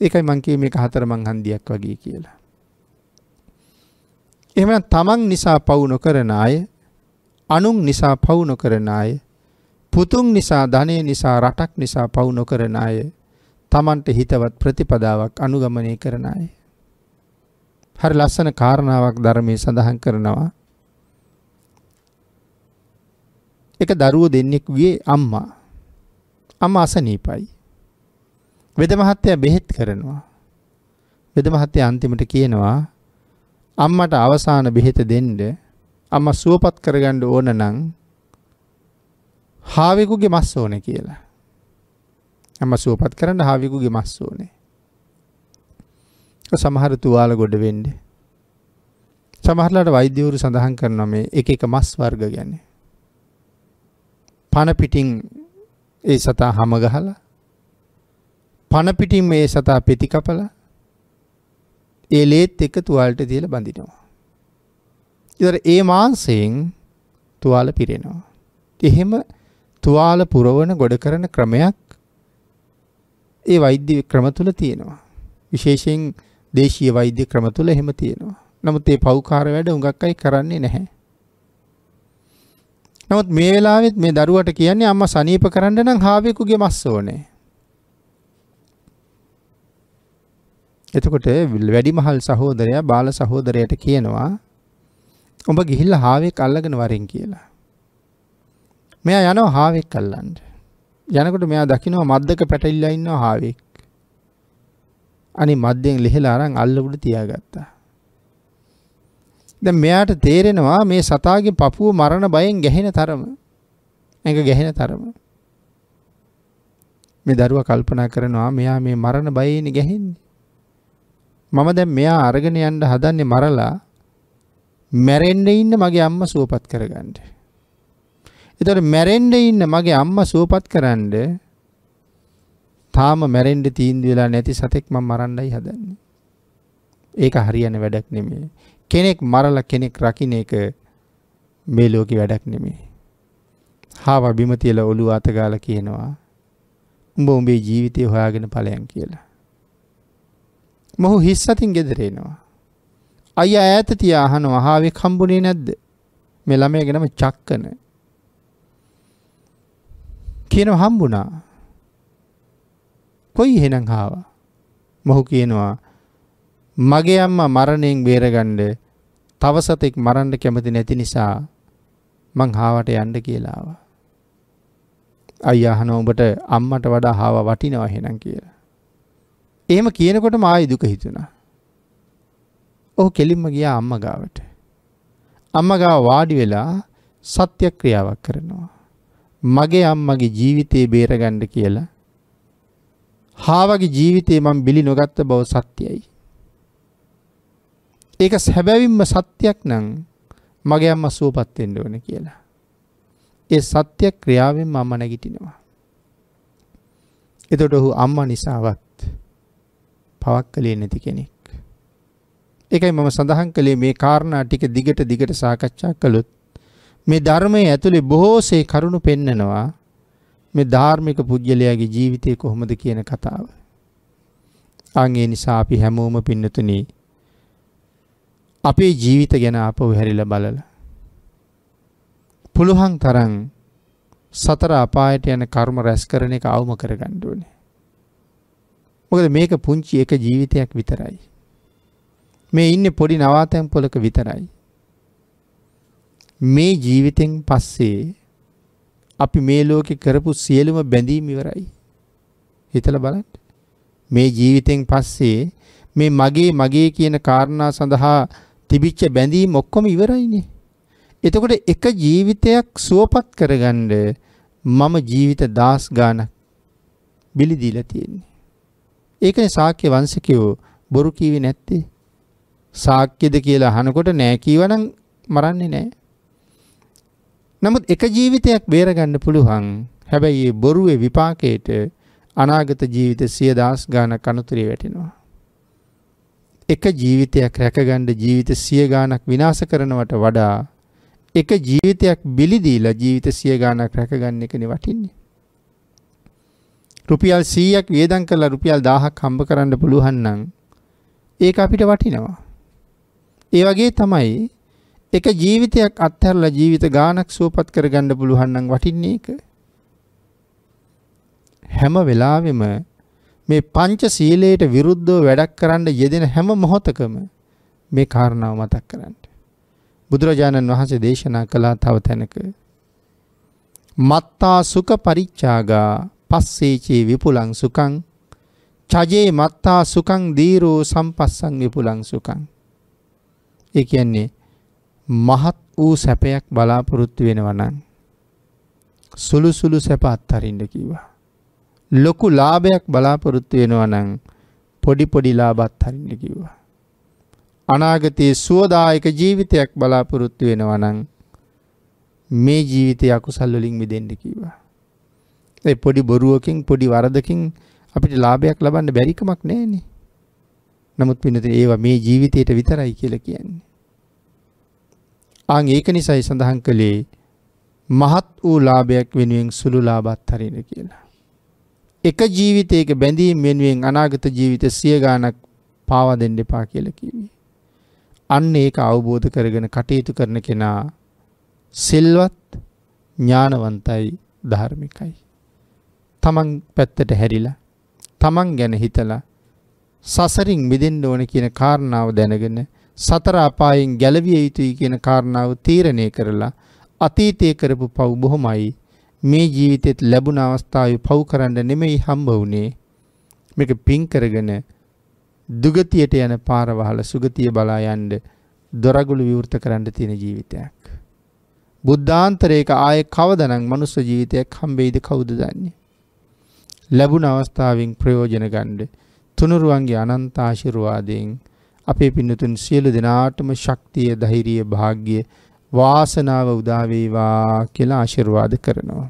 ඒකයි මං කියේ මේක හතර මං හන්දියක් වගේ කියලා එහෙම තමන් නිසා පවු නොකරන අය අනුන් නිසා පවු නොකරන අය පුතුන් නිසා ධනය නිසා රටක් නිසා පවු නොකරන අය තමන්ට හිතවත් ප්‍රතිපදාවක් අනුගමනය කරන අය. හරි ලස්සන කාරණාවක් ධර්මයේ සඳහන් කරනවා. එක දරුව දෙන්නෙක් වියේ අම්මා. අම්මා අසනීපයි. වෙද මහත්තයා බෙහෙත් කරනවා. වෙද මහත්තයා අන්තිමට කියනවා අම්මට අවසාන බෙහෙත දෙන්න අම්මා සුවපත් කරගන්න ඕන නම් හාවෙකුගේ මස් ඕනේ කියලා. ඇම සුවපත් කරන්න හාවිකුගේ මස් ඕනේ. සමහර තුවාල ගොඩ වෙන්ඩ. සමහරලට වෛද්‍යවරු සඳහන් කරන මේ එක එක මස් වර්ග ගැන. පණපිටිං ඒ සතා හමගහලා පණපිටින් මේ සතා පෙතිකපල ඒ ලේත් එක තුවාලට තියල බඳිනවා. ඉදර ඒ මාන්සයෙන් තුවාල පිරෙනවා. එහෙම තුවාල පුරවන ගොඩ කරන ක්‍රමයක් ඒ වෛද්‍ය ක්‍රම තුල තියෙනවා. විශේෂයෙන් දේශීය වෛද්‍ය ක්‍රම තුල එහෙම තියෙනවා. නමුත් ඒ පෞකාර වැඩ හුඟක් අය කරන්නේ නැහැ. නමුත් මේ වෙලාවෙත් මේ දරුවට කියන්නේ අම්මා සනීප කරන්න නම් හාවෙකුගේ මස් ඕනේ. එතකොට වැඩිමහල් සහෝදරයා බාල සහෝදරයට කියනවා ඔබ ගිහිල්ලා හාවෙක් අල්ලගෙන වරින් කියලා. මෙයා යනවා හාවෙක් අල්ලන්න. යනකොට මෙයා දකිනවා මද්දක පැටලිලා ඉන්නවා හාවෙක්. අනේ මද්දෙන් ලෙහෙලා අරන් අල්ලපුඩ තියාගත්තා. දැන් මෙයාට තේරෙනවා මේ සතාගේ පපුව මරණ බයෙන් ගැහෙන තරම. ඒක ගැහෙන තරම. මේ දරුවා කල්පනා කරනවා මෙයා මේ මරණ බයේනේ ගැහෙන්නේ. මම දැන් මෙයා අරගෙන යන්න හදන්නේ මරලා මැරෙන්න ඉන්න මගේ අම්මා සුවපත් කරගන්නේ. එතකොට මැරෙන්න ඉන්න මගේ අම්මා සුවපත් කරන්න තාම මැරෙන්න තීන්දුව වෙලා නැති සතෙක් මම මරන්නයි හදන්නේ. ඒක හරියන වැඩක් නෙමෙයි. කෙනෙක් මරලා කෙනෙක් රකින්න එක මේ ලෝකේ වැඩක් නෙමෙයි. හාව බිම තියලා ඔළුව අත ගාලා කියනවා උඹ උඹේ ජීවිතය හොයාගෙන ඵලයන් කියලා. මොහු හිස් අතින් ගෙදර එනවා. අයියා ඈත තියා අහනවා "ආවේ හම්බුනේ නැද්ද?" මේ ළමයා ගෙනම චක්කන. කියනව හම්බුණා. කොයි එහෙනම් ආවා? මොහු කියනවා මගේ අම්මා මරණයෙන් බේරගන්න තව සතෙක් මරන්න කැමති නැති නිසා මං හාවට යන්න කියලා ආවා. අයියා අහනවා උඹට අම්මට වඩා හාව වටිනවා එහෙනම් කියලා. එහෙම කියනකොටම ආයි දුක හිතුණා. ඔහු කෙලින්ම ගියා අම්මා ගාවට. අම්මා ගාව වාඩි වෙලා සත්‍යක්‍රියාවක් කරනවා. මගේ අම්මගේ ජීවිතේ බේරගණ්ඩ කියලා හාවගේ ජීවිතේ මං බිලි නොගත්ත බව සත්‍යයයි. ඒක සැබැවින්ම සත්‍යයක් නං මගේ අම්ම සුවපත්තෙන්ට ඕන කියලා. ඒ සත්‍ය ක්‍රියාවෙන් අම්ම නැගිටිනවා. එතොට ඔහු අම්ම නිසාවත් පවක් කළේ නැති කෙනෙක්. එකයි මම සඳහන් කළේ මේ කාරණා ටික දිගට දිගට සාකච්ඡා කළොත් මේ ධර්මයේ ඇතුලේ බොහෝසේ කරුණු පෙන්නනවා මේ ධාර්මික පුද්ගලයාගේ ජීවිතය කොහොමද කියන කතාව. අන් ඒ නිසා අපි හැමෝම පින්නතුනේ අපේ ජීවිත ගැන අපව හැරිලා බලලා පුළුවන් තරම් සතර අපායට යන කර්ම රැස් කරන එක අවම කරගන්න ඕනේ. මොකද මේක පුංචි එක ජීවිතයක් විතරයි. මේ ඉන්නේ පොඩි නවාතැන් පොලක විතරයි. මේ ජීවිතෙන් පස්සේ අපි මේ ලෝකෙ කරපු සියලුම බැඳීම් ඉවරයි. හිතලා බලන්න. මේ ජීවිතෙන් පස්සේ මේ මගේ මගේ කියන කාරණා සඳහා තිබිච්ච බැඳීම් ඔක්කොම ඉවරයිනේ. එතකොට එක ජීවිතයක් සුවපත් කරගන්න මම ජීවිත දාස් ගානක් බිලි දීලා තියෙන්නේ. ඒකනේ ශාක්‍ය වංශිකයෝ බොරු කීවේ නැත්තේ. ශාක්‍යද කියලා අහනකොට නෑ කීවනම් මරන්නේ නෑ. නමුත් එක ජීවිතයක් බේරගන්න පුළුවන් හැබැයි බොරුවේ විපාකයට අනාගත ජීවිත සිය දස් ගාන කනතුරේ වැටෙනවා. එක ජීවිතයක් රැකගණ්ඩ ජීවිත සිය ගානක් විනාස කරනවට වඩා එක ජීවිතයක් බිලිදීලා ජීවිත සිය ගානක් රැකගන්න එකන වටින්නේ. රුපියල් සීයක් වේදන් කරලා රුපියල් දාහක් හම්බ කරන්න පුළුවන්නන් ඒක අපිට වටිනවා. ඒ වගේ තමයි එක ජීවිතයක් අත්හැරලා ජීවිත ගානක් සුවපත් කරගන්න පුළුවන් නම් වටින්නේ ඒක. හැම වෙලාවෙම මේ පංච සීලයට විරුද්ධව වැඩක් කරන්න යෙදෙන හැම මොහොතකම මේ කාරණාව මතක් කරන්න. බුදුරජාණන් වහන්සේ දේශනා කළා තව තැනක මත්තා සුඛ පරිච්ඡාගා පස්සේචේ විපුලං සුඛං චජේ මත්තා සුඛං දීරෝ සම්පස්සං විපුලං සුඛං ඒ කියන්නේ මහත් වූ සැපයක් බලාපොරොත්තු වෙනවා නම් සුළු සුළු සැප අත්හරින්න කිව්වා. ලොකු ලාභයක් බලාපොරොත්තු වෙනවා නම් පොඩි පොඩි ලාභ අත්හරින්න කිව්වා. අනාගතයේ සුවදායක ජීවිතයක් බලාපොරොත්තු වෙනවා නම් මේ ජීවිතය අකුසල් වලින් මිදෙන්න කිව්වා. ඒ පොඩි බොරුවකින් පොඩි වරදකින් අපිට ලාභයක් ලබන්න බැරිකමක් නැහැනේ. නමුත් පින්නතේ ඒවා මේ ජීවිතේට විතරයි කියලා කියන්නේ. ආන් ඒක නිසයි සඳහන් කළේ මහත් වූ ලාභයක් වෙනුවෙන් සුළු ලාභත් හරින කියලා. එක ජීවිතයක බැඳීම් වෙනුවෙන් අනාගත ජීවිත සිය ගාණක් පාවා දෙන්න එපා කියලා කිව්වේ. අන්න ඒක අවබෝධ කරගෙන කටයුතු කරන කෙනා සිල්වත් ඥානවන්තයි ධාර්මිකයි. තමන් පැත්තට හැරිලා තමන් ගැන හිතලා සසරින් මිදෙන්න ඕන කියන කාරණාව දැනගෙන සතර අපායෙන් ගැලවිය යුතුයි කියන කාරණාව තීරණය කරලා අතීතයේ කරපු පව් බොහොමයි මේ ජීවිතෙත් ලැබුණ අවස්ථාවේ පව් කරන්න නෙමෙයි හම්බ වුනේ මේක පින් කරගෙන දුගතියට යන පාර වහලා සුගතිය බලා යන්න දොරගුළු විවෘත කරන්න තියෙන ජීවිතයක් බුද්ධාන්තරයක ආයේ කවදානම් මනුස්ස ජීවිතයක් හම්බෙයිද කවුද දන්නේ ලැබුණ අවස්ථාවෙන් ප්‍රයෝජන ගන්න තුනුරුවන්ගේ අනන්ත ආශිර්වාදයෙන් අපේ පින්නතුන් සියලු දෙනාටම ශක්තිය, ධෛර්යය, වාග්ය, වාසනාව උදා වේවා කියලා ආශිර්වාද කරනවා.